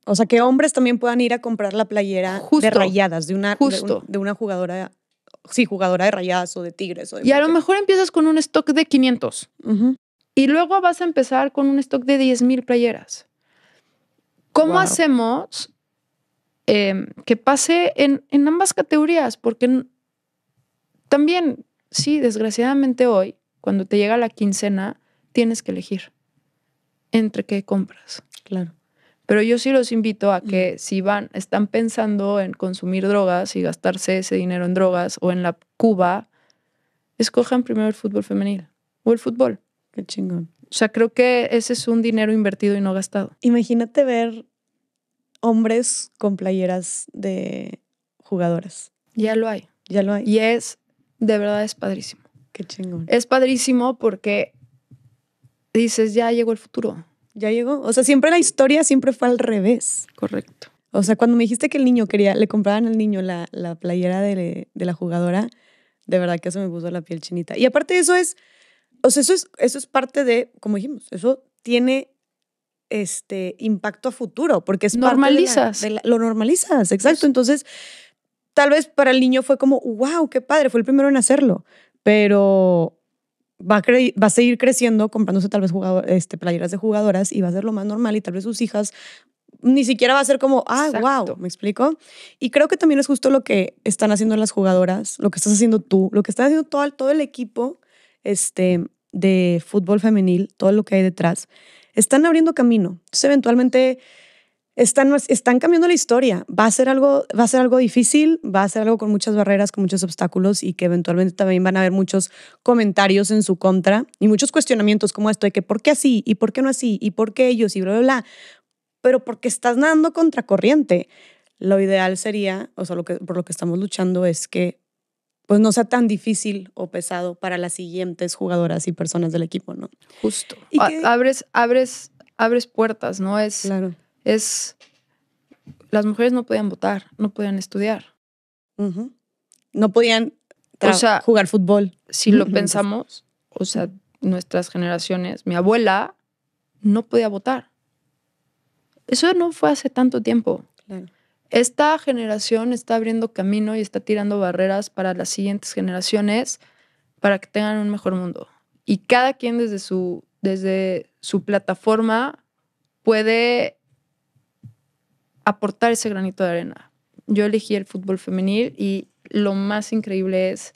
O sea, que hombres también puedan ir a comprar la playera de rayadas de una, De, de, una jugadora sí, jugadora de rayas o de tigres. y a lo mejor empiezas con un stock de 500 y luego vas a empezar con un stock de 10.000 playeras. ¿Cómo hacemos em, que pase en, en ambas categorías? Porque también, sí, desgraciadamente hoy, cuando te llega la quincena, tienes que elegir entre qué compras. Claro. Pero yo sí los invito a mm. que si van, están pensando en consumir drogas y gastarse ese dinero en drogas o en la Cuba, escojan primero el fútbol femenil o el fútbol. Qué chingón. O sea, creo que ese es un dinero invertido y no gastado. Imagínate ver hombres con playeras de jugadoras. Ya lo hay. Ya lo hay. Y es, de verdad es padrísimo. Qué chingón. Es padrísimo porque dices, ya llegó el futuro ya llegó. O sea, siempre la historia siempre fue al revés. Correcto. O sea, cuando me dijiste que el niño quería, le compraban al niño la, la playera de, la jugadora, de verdad que eso me puso la piel chinita. Y aparte eso es, o sea, eso es, eso es parte de, como dijimos, eso tiene este impacto a futuro, porque es normalizas. lo normalizas, exacto. Pues Entonces, tal vez para el niño fue como, wow, qué padre, fue el primero en hacerlo, pero va a, seguir creciendo comprándose tal vez este, playeras de jugadoras y va a ser lo más normal y tal vez sus hijas ni siquiera va a ser como, ah, wow, ¿me explico? Y creo que también es justo lo que están haciendo las jugadoras, lo que estás haciendo tú, lo que está haciendo todo, todo el equipo este, de fútbol femenil, todo lo que hay detrás. Están abriendo camino. Entonces, eventualmente están, están cambiando la historia. Va a, ser algo, va a ser algo difícil, va a ser algo con muchas barreras, con muchos obstáculos y que eventualmente también van a haber muchos comentarios en su contra y muchos cuestionamientos como esto de que por qué así y por qué no así y por qué ellos y bla, bla, bla. Pero porque estás nadando contracorriente. Lo ideal sería, o sea, lo que, por lo que estamos luchando es que pues no sea tan difícil o pesado para las siguientes jugadoras y personas del equipo, ¿no? Justo. Y abres, abres, abres puertas, ¿no? Es, claro es, las mujeres no podían votar, no podían estudiar. No podían jugar fútbol. Si lo pensamos, o sea, nuestras generaciones, mi abuela no podía votar. Eso no fue hace tanto tiempo. Esta generación está abriendo camino y está tirando barreras para las siguientes generaciones para que tengan un mejor mundo. Y cada quien desde su, desde su plataforma puede aportar ese granito de arena. Yo elegí el fútbol femenil y lo más increíble es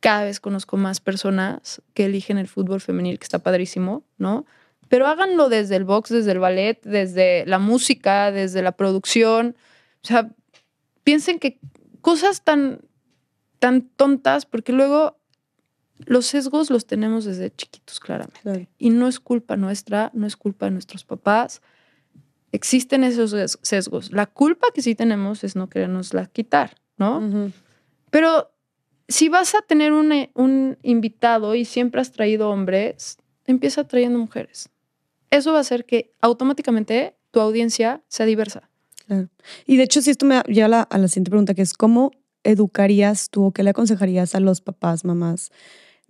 cada vez conozco más personas que eligen el fútbol femenil, que está padrísimo, ¿no? Pero háganlo desde el box, desde el ballet, desde la música, desde la producción. O sea, piensen que cosas tan, tan tontas, porque luego los sesgos los tenemos desde chiquitos, claramente. Y no es culpa nuestra, no es culpa de nuestros papás, Existen esos sesgos. La culpa que sí tenemos es no querernos la quitar, ¿no? Pero si vas a tener eh, un, invitado y siempre has traído hombres, empieza trayendo mujeres. Eso va a hacer que automáticamente tu audiencia sea diversa. Y de hecho, si esto me lleva a la, a la siguiente pregunta, que es cómo educarías tú o qué le aconsejarías a los papás, mamás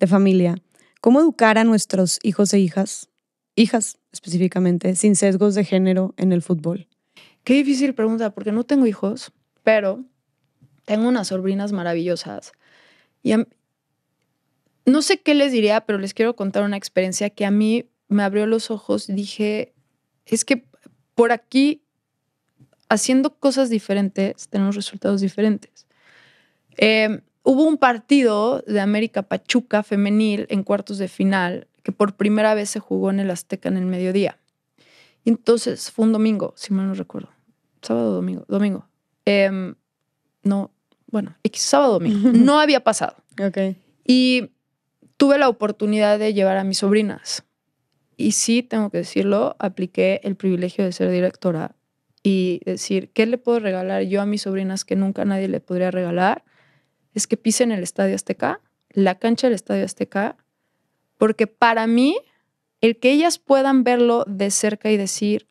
de familia? ¿Cómo educar a nuestros hijos e hijas? Hijas, específicamente, sin sesgos de género en el fútbol? Qué difícil pregunta, porque no tengo hijos, pero tengo unas sobrinas maravillosas. Y no sé qué les diría, pero les quiero contar una experiencia que a mí me abrió los ojos. Dije, es que por aquí, haciendo cosas diferentes, tenemos resultados diferentes. Em, hubo un partido de América Pachuca femenil en cuartos de final que por primera vez se jugó en el Azteca en el mediodía. entonces fue un domingo, si mal no recuerdo. Sábado domingo, domingo. Em, no, bueno, sábado domingo. No había pasado. Y tuve la oportunidad de llevar a mis sobrinas. Y sí, tengo que decirlo, apliqué el privilegio de ser directora y decir, ¿qué le puedo regalar yo a mis sobrinas que nunca nadie le podría regalar? Es que pisen el Estadio Azteca, la cancha del Estadio Azteca, porque para mí, el que ellas puedan verlo de cerca y decir,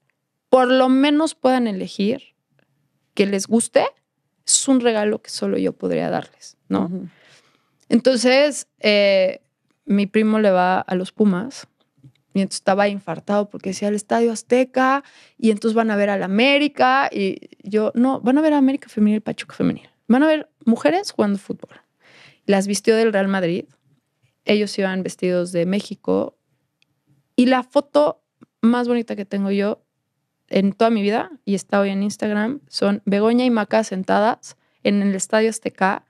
por lo menos puedan elegir que les guste, es un regalo que solo yo podría darles, ¿no? Entonces, eh, mi primo le va a los Pumas y entonces estaba infartado porque decía el Estadio Azteca y entonces van a ver al América y yo, no, van a ver a América Femenil, Pachuca Femenil. Van a ver mujeres jugando fútbol. Las vistió del Real Madrid ellos iban vestidos de México. Y la foto más bonita que tengo yo en toda mi vida, y está hoy en Instagram, son Begoña y Maca sentadas en el Estadio Azteca,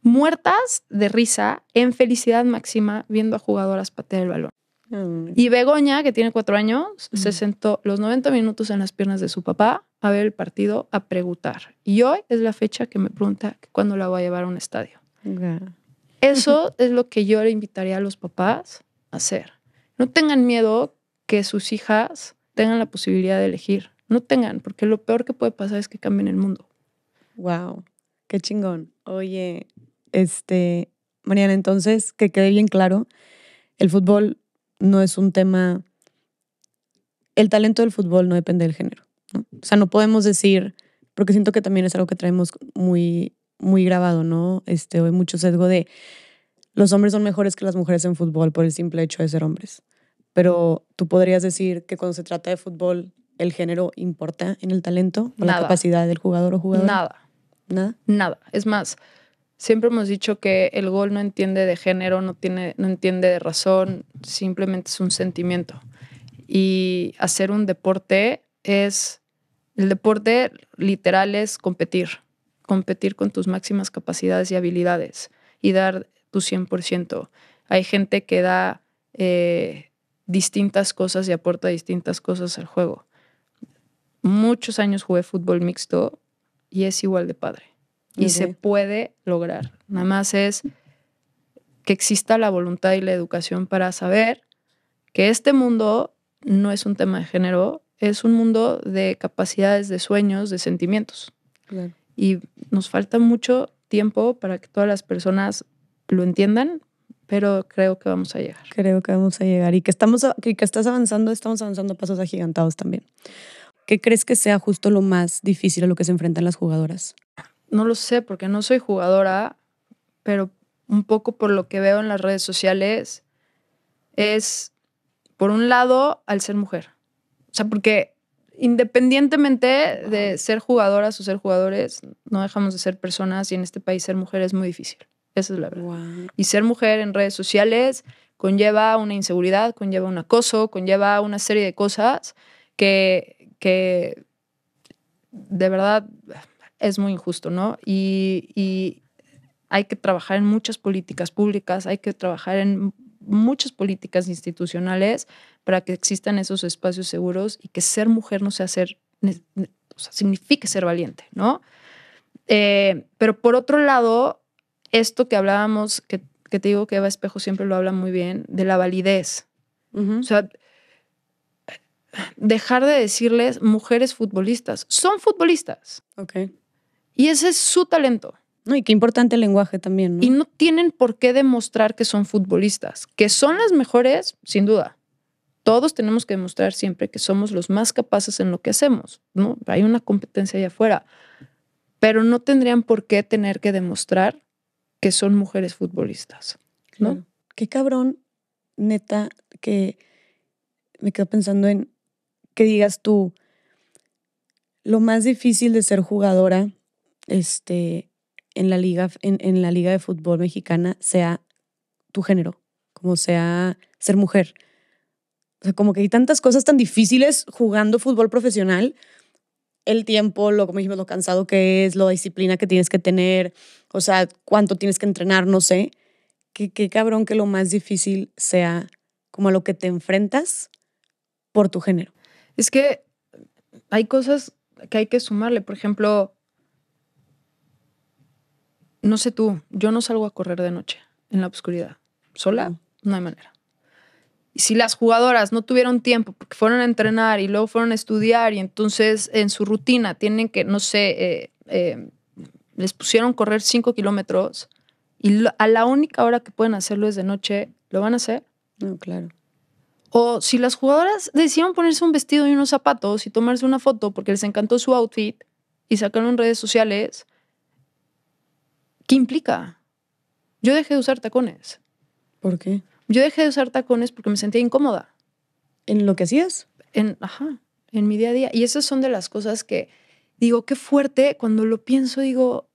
muertas de risa, en felicidad máxima, viendo a jugadoras patear el balón. Y Begoña, que tiene cuatro años, se sentó los 90 minutos en las piernas de su papá a ver el partido, a preguntar. Y hoy es la fecha que me pregunta cuándo la voy a llevar a un estadio. Eso es lo que yo le invitaría a los papás a hacer. No tengan miedo que sus hijas tengan la posibilidad de elegir. No tengan, porque lo peor que puede pasar es que cambien el mundo. Wow, qué chingón. Oye, este, Mariana, entonces que quede bien claro, el fútbol no es un tema, el talento del fútbol no depende del género. O sea, no podemos decir, porque siento que también es algo que traemos muy muy grabado, ¿no? Este, hay mucho sesgo de los hombres son mejores que las mujeres en fútbol por el simple hecho de ser hombres. Pero tú podrías decir que cuando se trata de fútbol, el género importa en el talento en la capacidad del jugador o jugador. Nada. Nada. Nada. Es más, siempre hemos dicho que el gol no entiende de género, no, tiene, no entiende de razón, simplemente es un sentimiento. Y hacer un deporte es, el deporte literal es competir competir con tus máximas capacidades y habilidades y dar tu 100%. Hay gente que da eh, distintas cosas y aporta distintas cosas al juego. Muchos años jugué fútbol mixto y es igual de padre. Y se puede lograr. Nada más es que exista la voluntad y la educación para saber que este mundo no es un tema de género, es un mundo de capacidades, de sueños, de sentimientos. Claro y nos falta mucho tiempo para que todas las personas lo entiendan, pero creo que vamos a llegar. Creo que vamos a llegar y que, estamos, que estás avanzando, estamos avanzando pasos agigantados también. ¿Qué crees que sea justo lo más difícil a lo que se enfrentan las jugadoras? No lo sé, porque no soy jugadora, pero un poco por lo que veo en las redes sociales es, por un lado, al ser mujer. O sea, porque independientemente de ser jugadoras o ser jugadores, no dejamos de ser personas y en este país ser mujer es muy difícil. Esa es la verdad. Y ser mujer en redes sociales conlleva una inseguridad, conlleva un acoso, conlleva una serie de cosas que, de verdad es muy injusto, ¿no? y hay que trabajar en muchas políticas públicas, hay que trabajar en muchas políticas institucionales para que existan esos espacios seguros y que ser mujer no sea ser, o sea, signifique ser valiente, ¿no? Eh, pero por otro lado, esto que hablábamos, que, te digo que Eva Espejo siempre lo habla muy bien, de la validez. O sea, dejar de decirles mujeres futbolistas, son futbolistas. Ok. Y ese es su talento. No, y qué importante el lenguaje también. Y no tienen por qué demostrar que son futbolistas, que son las mejores, sin duda. Todos tenemos que demostrar siempre que somos los más capaces en lo que hacemos, ¿no? Hay una competencia allá afuera, pero no tendrían por qué tener que demostrar que son mujeres futbolistas, ¿no? Qué cabrón, neta, que me quedo pensando en que digas tú, lo más difícil de ser jugadora, este, en la liga, en, la liga de fútbol mexicana sea tu género, como sea ser mujer. O sea, como que hay tantas cosas tan difíciles jugando fútbol profesional. El tiempo, lo, como dijimos, lo cansado que es, la disciplina que tienes que tener, o sea, cuánto tienes que entrenar, no sé. Qué, qué cabrón que lo más difícil sea como a lo que te enfrentas por tu género. Es que hay cosas que hay que sumarle. Por ejemplo, no sé tú, yo no salgo a correr de noche en la oscuridad. Sola, no hay manera. Y si las jugadoras no tuvieron tiempo porque fueron a entrenar y luego fueron a estudiar y entonces en su rutina tienen que, no sé, eh, eh, les pusieron correr cinco kilómetros y a la única hora que pueden hacerlo es de noche, ¿lo van a hacer? No, claro. O si las jugadoras decidieron ponerse un vestido y unos zapatos y tomarse una foto porque les encantó su outfit y sacaron en redes sociales, ¿Qué implica? Yo dejé de usar tacones. ¿Por qué? Yo dejé de usar tacones porque me sentía incómoda. ¿En lo que hacías? En, ajá, en mi día a día. Y esas son de las cosas que digo, qué fuerte, cuando lo pienso digo,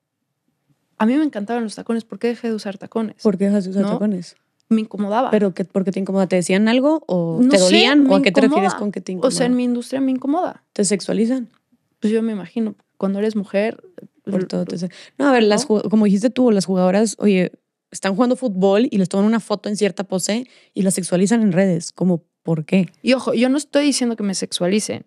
a mí me encantaban los tacones, ¿por qué dejé de usar tacones? ¿Por qué dejas de usar tacones? Me incomodaba. ¿Pero por qué te incomoda? ¿Te decían algo o te dolían? ¿O a qué te refieres con que te incomoda? O sea, en mi industria me incomoda. ¿Te sexualizan? Pues yo me imagino, cuando eres mujer, todo. Entonces, no, a ver, como dijiste tú, las jugadoras, oye, están jugando fútbol y les toman una foto en cierta pose y la sexualizan en redes. Como, ¿por qué? Y ojo, yo no estoy diciendo que me sexualicen,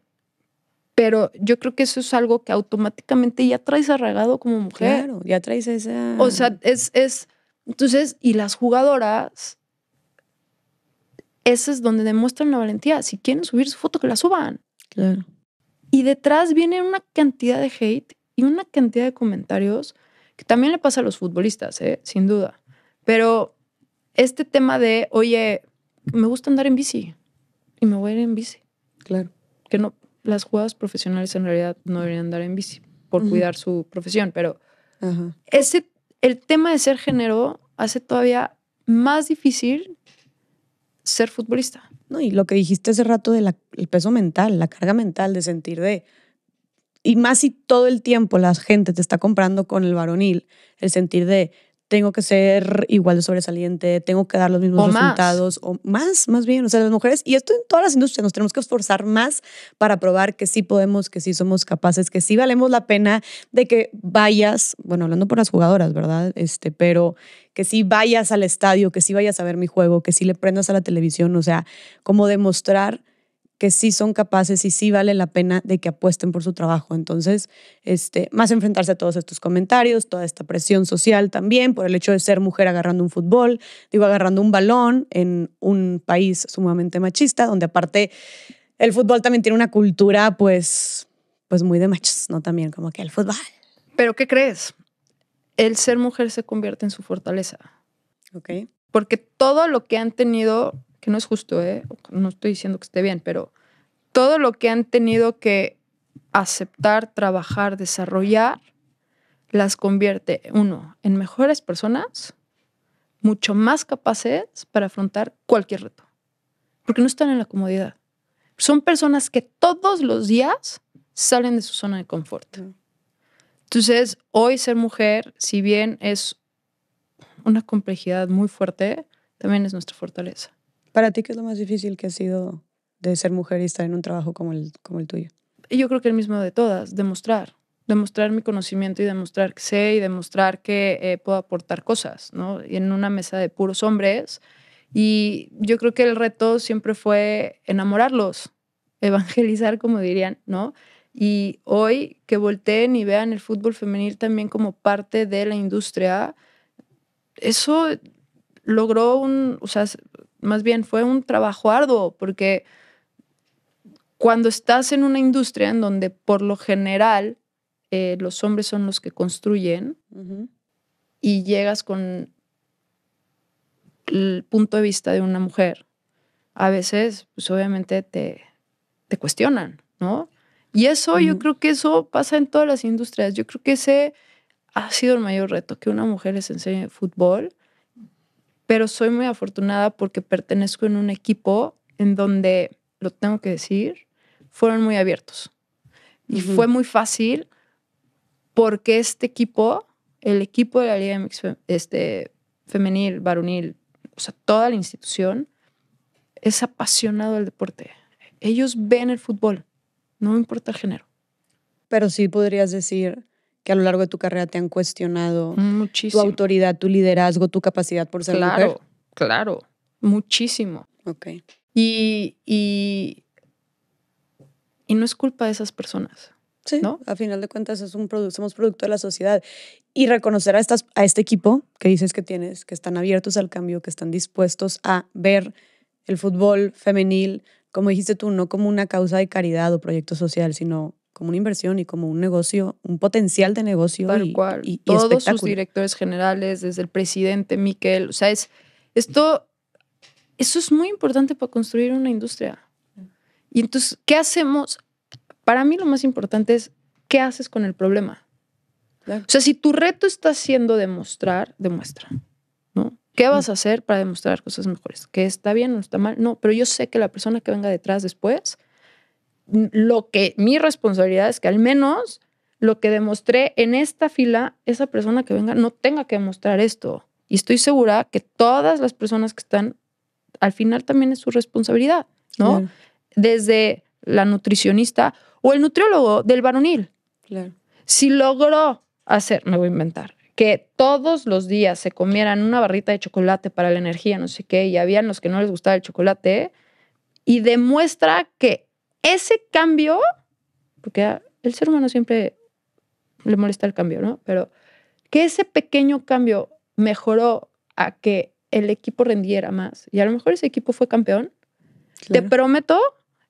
pero yo creo que eso es algo que automáticamente ya traes arraigado como mujer. Claro, ya traes esa. O sea, es, es. Entonces, y las jugadoras, esa es donde demuestran la valentía. Si quieren subir su foto, que la suban. Claro. Y detrás viene una cantidad de hate y una cantidad de comentarios que también le pasa a los futbolistas, ¿eh? sin duda. Pero este tema de, oye, me gusta andar en bici y me voy a ir en bici. Claro. Que no, las jugadas profesionales en realidad no deberían andar en bici por cuidar su profesión, pero ese, el tema de ser género hace todavía más difícil ser futbolista. No, y lo que dijiste hace rato del peso mental, la carga mental de sentir de, y más si todo el tiempo la gente te está comprando con el varonil, el sentir de tengo que ser igual de sobresaliente, tengo que dar los mismos resultados o más, más bien, o sea, las mujeres, y esto en todas las industrias, nos tenemos que esforzar más para probar que sí podemos, que sí somos capaces, que sí valemos la pena de que vayas, bueno, hablando por las jugadoras, ¿verdad? Este, pero que sí vayas al estadio, que sí vayas a ver mi juego, que sí le prendas a la televisión, o sea, como demostrar que sí son capaces y sí vale la pena de que apuesten por su trabajo. Entonces, este, más enfrentarse a todos estos comentarios, toda esta presión social también por el hecho de ser mujer agarrando un fútbol, digo, agarrando un balón en un país sumamente machista, donde aparte el fútbol también tiene una cultura pues, pues muy de machos, ¿no? También como que el fútbol. Pero ¿qué crees? El ser mujer se convierte en su fortaleza. Ok. Porque todo lo que han tenido que no es justo, ¿eh? no estoy diciendo que esté bien, pero todo lo que han tenido que aceptar, trabajar, desarrollar, las convierte, uno, en mejores personas, mucho más capaces para afrontar cualquier reto, porque no están en la comodidad. Son personas que todos los días salen de su zona de confort. Entonces, hoy ser mujer, si bien es una complejidad muy fuerte, también es nuestra fortaleza. ¿Para ti qué es lo más difícil que ha sido de ser mujer y estar en un trabajo como el, como el tuyo? Yo creo que el mismo de todas, demostrar. Demostrar mi conocimiento y demostrar que sé y demostrar que eh, puedo aportar cosas, ¿no? Y en una mesa de puros hombres. Y yo creo que el reto siempre fue enamorarlos, evangelizar, como dirían, ¿no? Y hoy que volteen y vean el fútbol femenil también como parte de la industria, eso logró un, o más bien fue un trabajo arduo, porque cuando estás en una industria en donde por lo general eh, los hombres son los que construyen y llegas con el punto de vista de una mujer, a veces, pues obviamente te, cuestionan, ¿no? Y eso, yo creo que eso pasa en todas las industrias. Yo creo que ese ha sido el mayor reto, que una mujer les enseñe fútbol pero soy muy afortunada porque pertenezco en un equipo en donde, lo tengo que decir, fueron muy abiertos. Y fue muy fácil porque este equipo, el equipo de la Liga MX este, femenil, varonil, o sea, toda la institución, es apasionado del deporte. Ellos ven el fútbol, no importa el género. Pero sí podrías decir que a lo largo de tu carrera te han cuestionado tu autoridad, tu liderazgo, tu capacidad por ser claro, mujer? Claro, muchísimo. Ok. Y, y, no es culpa de esas personas. Sí, ¿no? a final de cuentas es un somos producto de la sociedad. Y reconocer a, estas, a este equipo que dices que tienes, que están abiertos al cambio, que están dispuestos a ver el fútbol femenil, como dijiste tú, no como una causa de caridad o proyecto social, sino como una inversión y como un negocio, un potencial de negocio. Tal y, cual. Y, Todos sus directores generales, desde el presidente Miquel, o sea, es, esto, eso es muy importante para construir una industria. Y entonces, ¿qué hacemos? Para mí lo más importante es, ¿qué haces con el problema? O sea, si tu reto está siendo demostrar, demuestra. ¿no? ¿Qué vas a hacer para demostrar cosas mejores? ¿Que está bien o está mal? No, pero yo sé que la persona que venga detrás después lo que mi responsabilidad es que al menos lo que demostré en esta fila, esa persona que venga no tenga que demostrar esto. Y estoy segura que todas las personas que están, al final también es su responsabilidad, ¿no? Desde la nutricionista o el nutriólogo del varonil. Claro. Si logró hacer, me voy a inventar, que todos los días se comieran una barrita de chocolate para la energía, no sé qué, y habían los que no les gustaba el chocolate, y demuestra que ese cambio, porque el ser humano siempre le molesta el cambio, ¿no? Pero que ese pequeño cambio mejoró a que el equipo rendiera más y a lo mejor ese equipo fue campeón, te prometo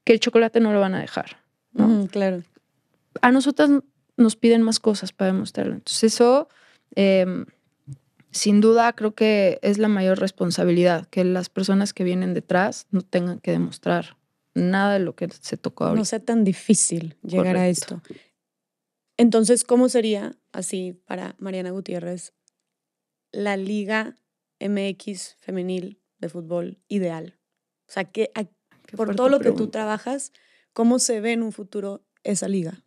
que el chocolate no lo van a dejar. claro. A nosotras nos piden más cosas para demostrarlo. Entonces eso, em, sin duda, creo que es la mayor responsabilidad, que las personas que vienen detrás no tengan que demostrar nada de lo que se tocó ahora. No sea tan difícil llegar a esto. Entonces, ¿cómo sería así para Mariana Gutiérrez la liga MX femenil de fútbol ideal? O sea, que por todo lo que tú trabajas, ¿cómo se ve en un futuro esa liga?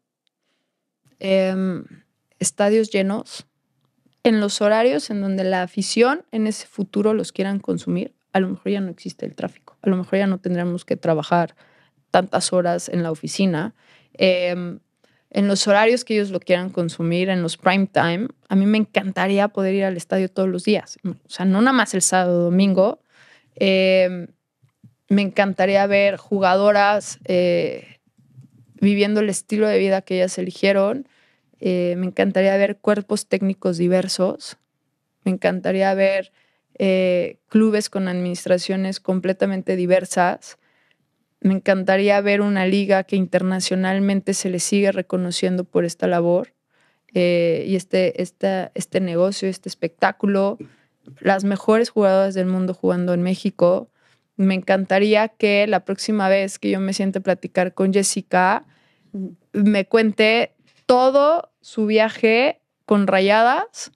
Em, estadios llenos, en los horarios en donde la afición en ese futuro los quieran consumir a lo mejor ya no existe el tráfico, a lo mejor ya no tendremos que trabajar tantas horas en la oficina. Em, en los horarios que ellos lo quieran consumir, en los prime time, a mí me encantaría poder ir al estadio todos los días. O sea, no nada más el sábado domingo. Em, me encantaría ver jugadoras eh, viviendo el estilo de vida que ellas eligieron. Eh, me encantaría ver cuerpos técnicos diversos. Me encantaría ver eh, clubes con administraciones completamente diversas. Me encantaría ver una liga que internacionalmente se le sigue reconociendo por esta labor eh, y este, este, este negocio, este espectáculo, las mejores jugadoras del mundo jugando en México. Me encantaría que la próxima vez que yo me siente a platicar con Jessica, me cuente todo su viaje con rayadas,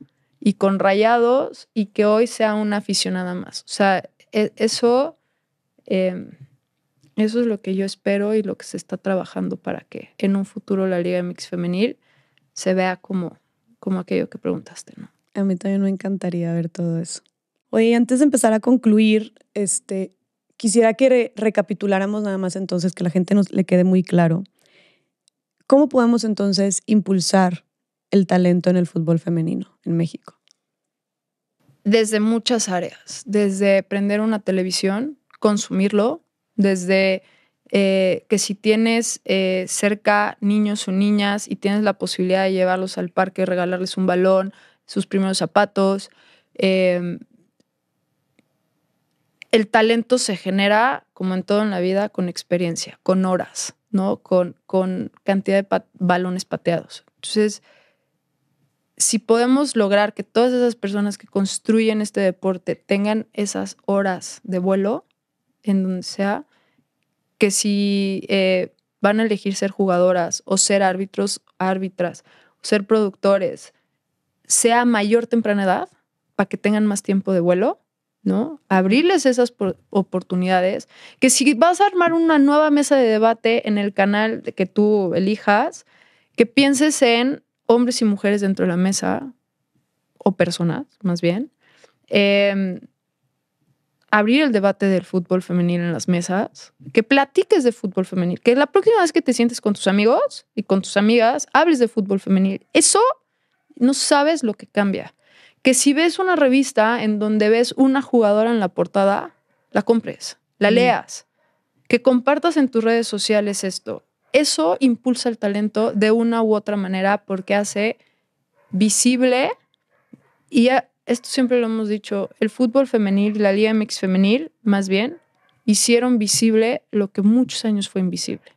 y con Rayados y que hoy sea una aficionada más. O sea, e, eso, em, eso es lo que yo espero y lo que se está trabajando para que en un futuro la Liga Mix femenil se vea como, como aquello que preguntaste, ¿no? A mí también me encantaría ver todo eso. Oye, antes de empezar a concluir, este, quisiera que recapituláramos nada más entonces, que la gente nos le quede muy claro. ¿Cómo podemos entonces impulsar el talento en el fútbol femenino en México? desde muchas áreas, desde prender una televisión, consumirlo, desde eh, que si tienes eh, cerca niños o niñas y tienes la posibilidad de llevarlos al parque, regalarles un balón, sus primeros zapatos, em, el talento se genera, como en todo en la vida, con experiencia, con horas, ¿no? Con, con cantidad de balones pateados. Entonces, si podemos lograr que todas esas personas que construyen este deporte tengan esas horas de vuelo en donde sea, que si eh, van a elegir ser jugadoras o ser árbitros, árbitras, ser productores, sea mayor temprana edad, para que tengan más tiempo de vuelo, ¿no? Abrirles esas oportunidades, que si vas a armar una nueva mesa de debate en el canal que tú elijas, que pienses en hombres y mujeres dentro de la mesa, o personas más bien, em, abrir el debate del fútbol femenil en las mesas, que platiques de fútbol femenil, que la próxima vez que te sientes con tus amigos y con tus amigas, hables de fútbol femenil. Eso no sabes lo que cambia. Que si ves una revista en donde ves una jugadora en la portada, la compres, la leas, que compartas en tus redes sociales esto, eso impulsa el talento de una u otra manera porque hace visible y esto siempre lo hemos dicho, el fútbol femenil, la Liga mix femenil, más bien, hicieron visible lo que muchos años fue invisible.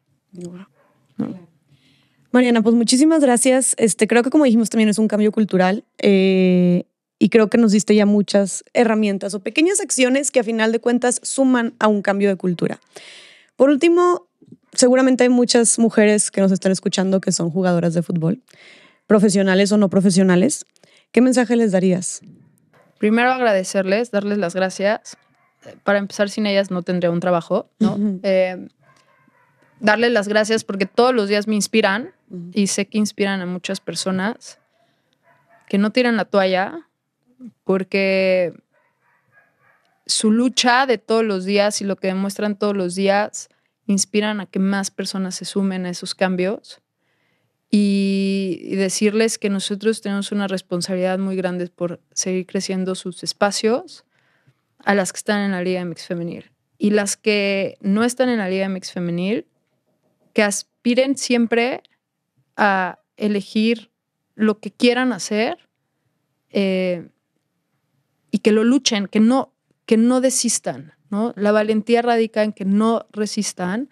Mariana, pues muchísimas gracias. Este, creo que como dijimos también es un cambio cultural eh, y creo que nos diste ya muchas herramientas o pequeñas acciones que a final de cuentas suman a un cambio de cultura. Por último, seguramente hay muchas mujeres que nos están escuchando que son jugadoras de fútbol, profesionales o no profesionales. ¿Qué mensaje les darías? Primero agradecerles, darles las gracias. Para empezar, sin ellas no tendría un trabajo, ¿no? Eh, darles las gracias porque todos los días me inspiran y sé que inspiran a muchas personas que no tiran la toalla porque su lucha de todos los días y lo que demuestran todos los días inspiran a que más personas se sumen a esos cambios y, decirles que nosotros tenemos una responsabilidad muy grande por seguir creciendo sus espacios a las que están en la Liga MX Femenil. Y las que no están en la Liga MX Femenil, que aspiren siempre a elegir lo que quieran hacer eh, y que lo luchen, que no, que no desistan. ¿no? La valentía radica en que no resistan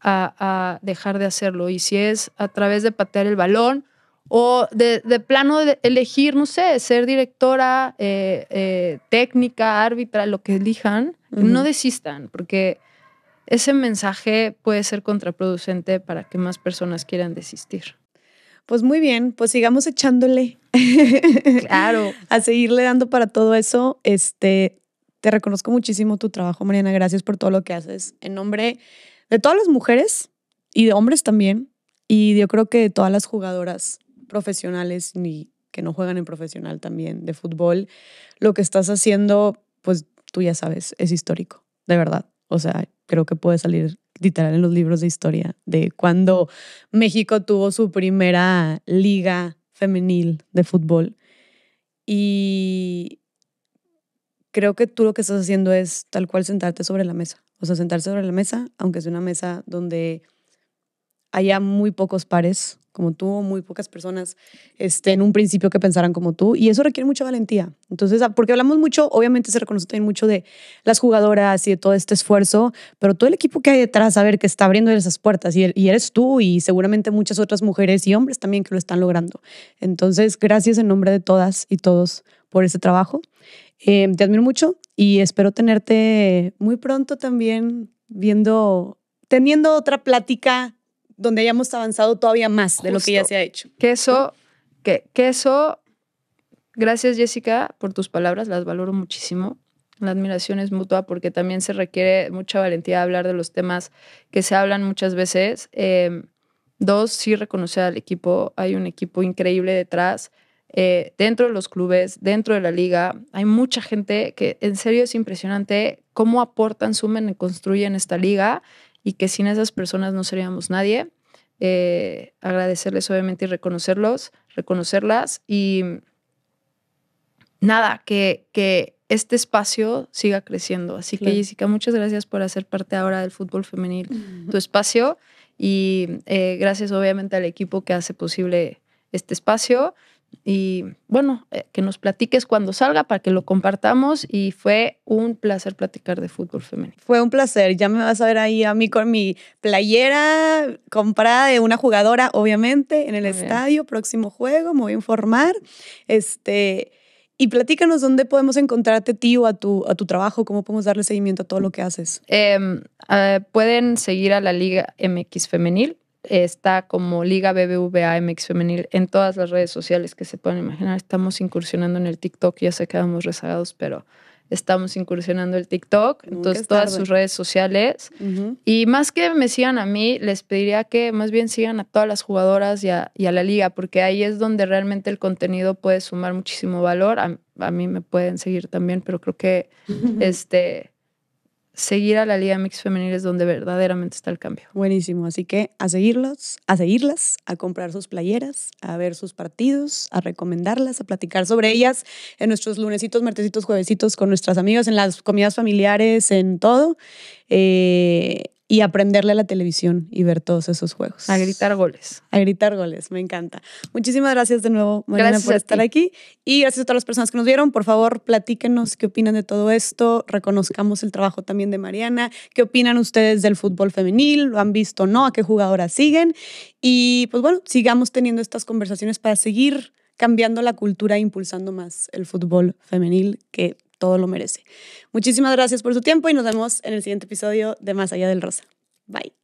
a, dejar de hacerlo. Y si es a través de patear el balón o de, plano elegir, no sé, ser directora, eh, eh, técnica, árbitra, lo que elijan, no desistan, porque ese mensaje puede ser contraproducente para que más personas quieran desistir. Pues muy bien, pues sigamos echándole. Claro. a seguirle dando para todo eso. Este, te reconozco muchísimo tu trabajo, Mariana. Gracias por todo lo que haces. En nombre de todas las mujeres y de hombres también, y yo creo que de todas las jugadoras profesionales ni que no juegan en profesional también de fútbol, lo que estás haciendo, pues tú ya sabes, es histórico, de verdad. O sea, creo que puede salir literal en los libros de historia de cuando México tuvo su primera liga femenil de fútbol. Y creo que tú lo que estás haciendo es tal cual sentarte sobre la mesa. O sea, sentarse sobre la mesa, aunque sea una mesa donde haya muy pocos pares como tú, muy pocas personas este, en un principio que pensaran como tú, y eso requiere mucha valentía. Entonces, ah, porque hablamos mucho, obviamente se reconoce también mucho de las jugadoras y de todo este esfuerzo, pero todo el equipo que hay detrás, a ver, que está abriendo esas puertas, y, y eres tú y seguramente muchas otras mujeres y hombres también que lo están logrando. Entonces, gracias en nombre de todas y todos por ese trabajo. Em, te admiro mucho y espero tenerte muy pronto también viendo, teniendo otra plática donde hayamos avanzado todavía más de lo que ya se ha hecho. Que eso, que, gracias Jessica por tus palabras, las valoro muchísimo. La admiración es mutua porque también se requiere mucha valentía hablar de los temas que se hablan muchas veces. Em, dos, sí reconocer al equipo, hay un equipo increíble detrás eh, dentro de los clubes, dentro de la liga. Hay mucha gente que en serio es impresionante cómo aportan, sumen y construyen esta liga y que sin esas personas no seríamos nadie. Eh, agradecerles obviamente y reconocerlos, reconocerlas y nada, que, este espacio siga creciendo. Así que Jessica, muchas gracias por hacer parte ahora del fútbol femenil, tu espacio y eh, gracias obviamente al equipo que hace posible este espacio. Y bueno, eh, que nos platiques cuando salga para que lo compartamos y fue un placer platicar de fútbol femenino. Fue un placer, ya me vas a ver ahí a mí con mi playera comprada de una jugadora, obviamente, en el estadio, próximo juego, me voy a informar. Este, y platícanos dónde podemos encontrarte, tío, a tu, a tu trabajo, cómo podemos darle seguimiento a todo lo que haces. Em, eh, pueden seguir a la Liga MX Femenil está como Liga BBVA MX Femenil en todas las redes sociales que se puedan imaginar. Estamos incursionando en el TikTok, ya sé quedamos rezagados, pero estamos incursionando el TikTok, entonces todas sus redes sociales. Y más que me sigan a mí, les pediría que más bien sigan a todas las jugadoras y a, la liga, porque ahí es donde realmente el contenido puede sumar muchísimo valor. A, mí me pueden seguir también, pero creo que este seguir a la Liga Mix Femenil es donde verdaderamente está el cambio. Buenísimo, así que a seguirlos, a seguirlas, a comprar sus playeras, a ver sus partidos, a recomendarlas, a platicar sobre ellas en nuestros lunesitos, martesitos, juevesitos con nuestras amigas, en las comidas familiares, en todo. Eh, y aprenderle a la televisión y ver todos esos juegos. A gritar goles. A gritar goles, me encanta. Muchísimas gracias de nuevo, Mariana, por estar aquí. Y gracias a todas las personas que nos vieron. Por favor, platíquenos qué opinan de todo esto. Reconozcamos el trabajo también de Mariana. ¿Qué opinan ustedes del fútbol femenil? ¿Lo han visto o no? ¿A qué jugadoras siguen? Y pues bueno, sigamos teniendo estas conversaciones para seguir cambiando la cultura e impulsando más el fútbol femenil que todo lo merece. Muchísimas gracias por su tiempo y nos vemos en el siguiente episodio de Más Allá del Rosa. Bye.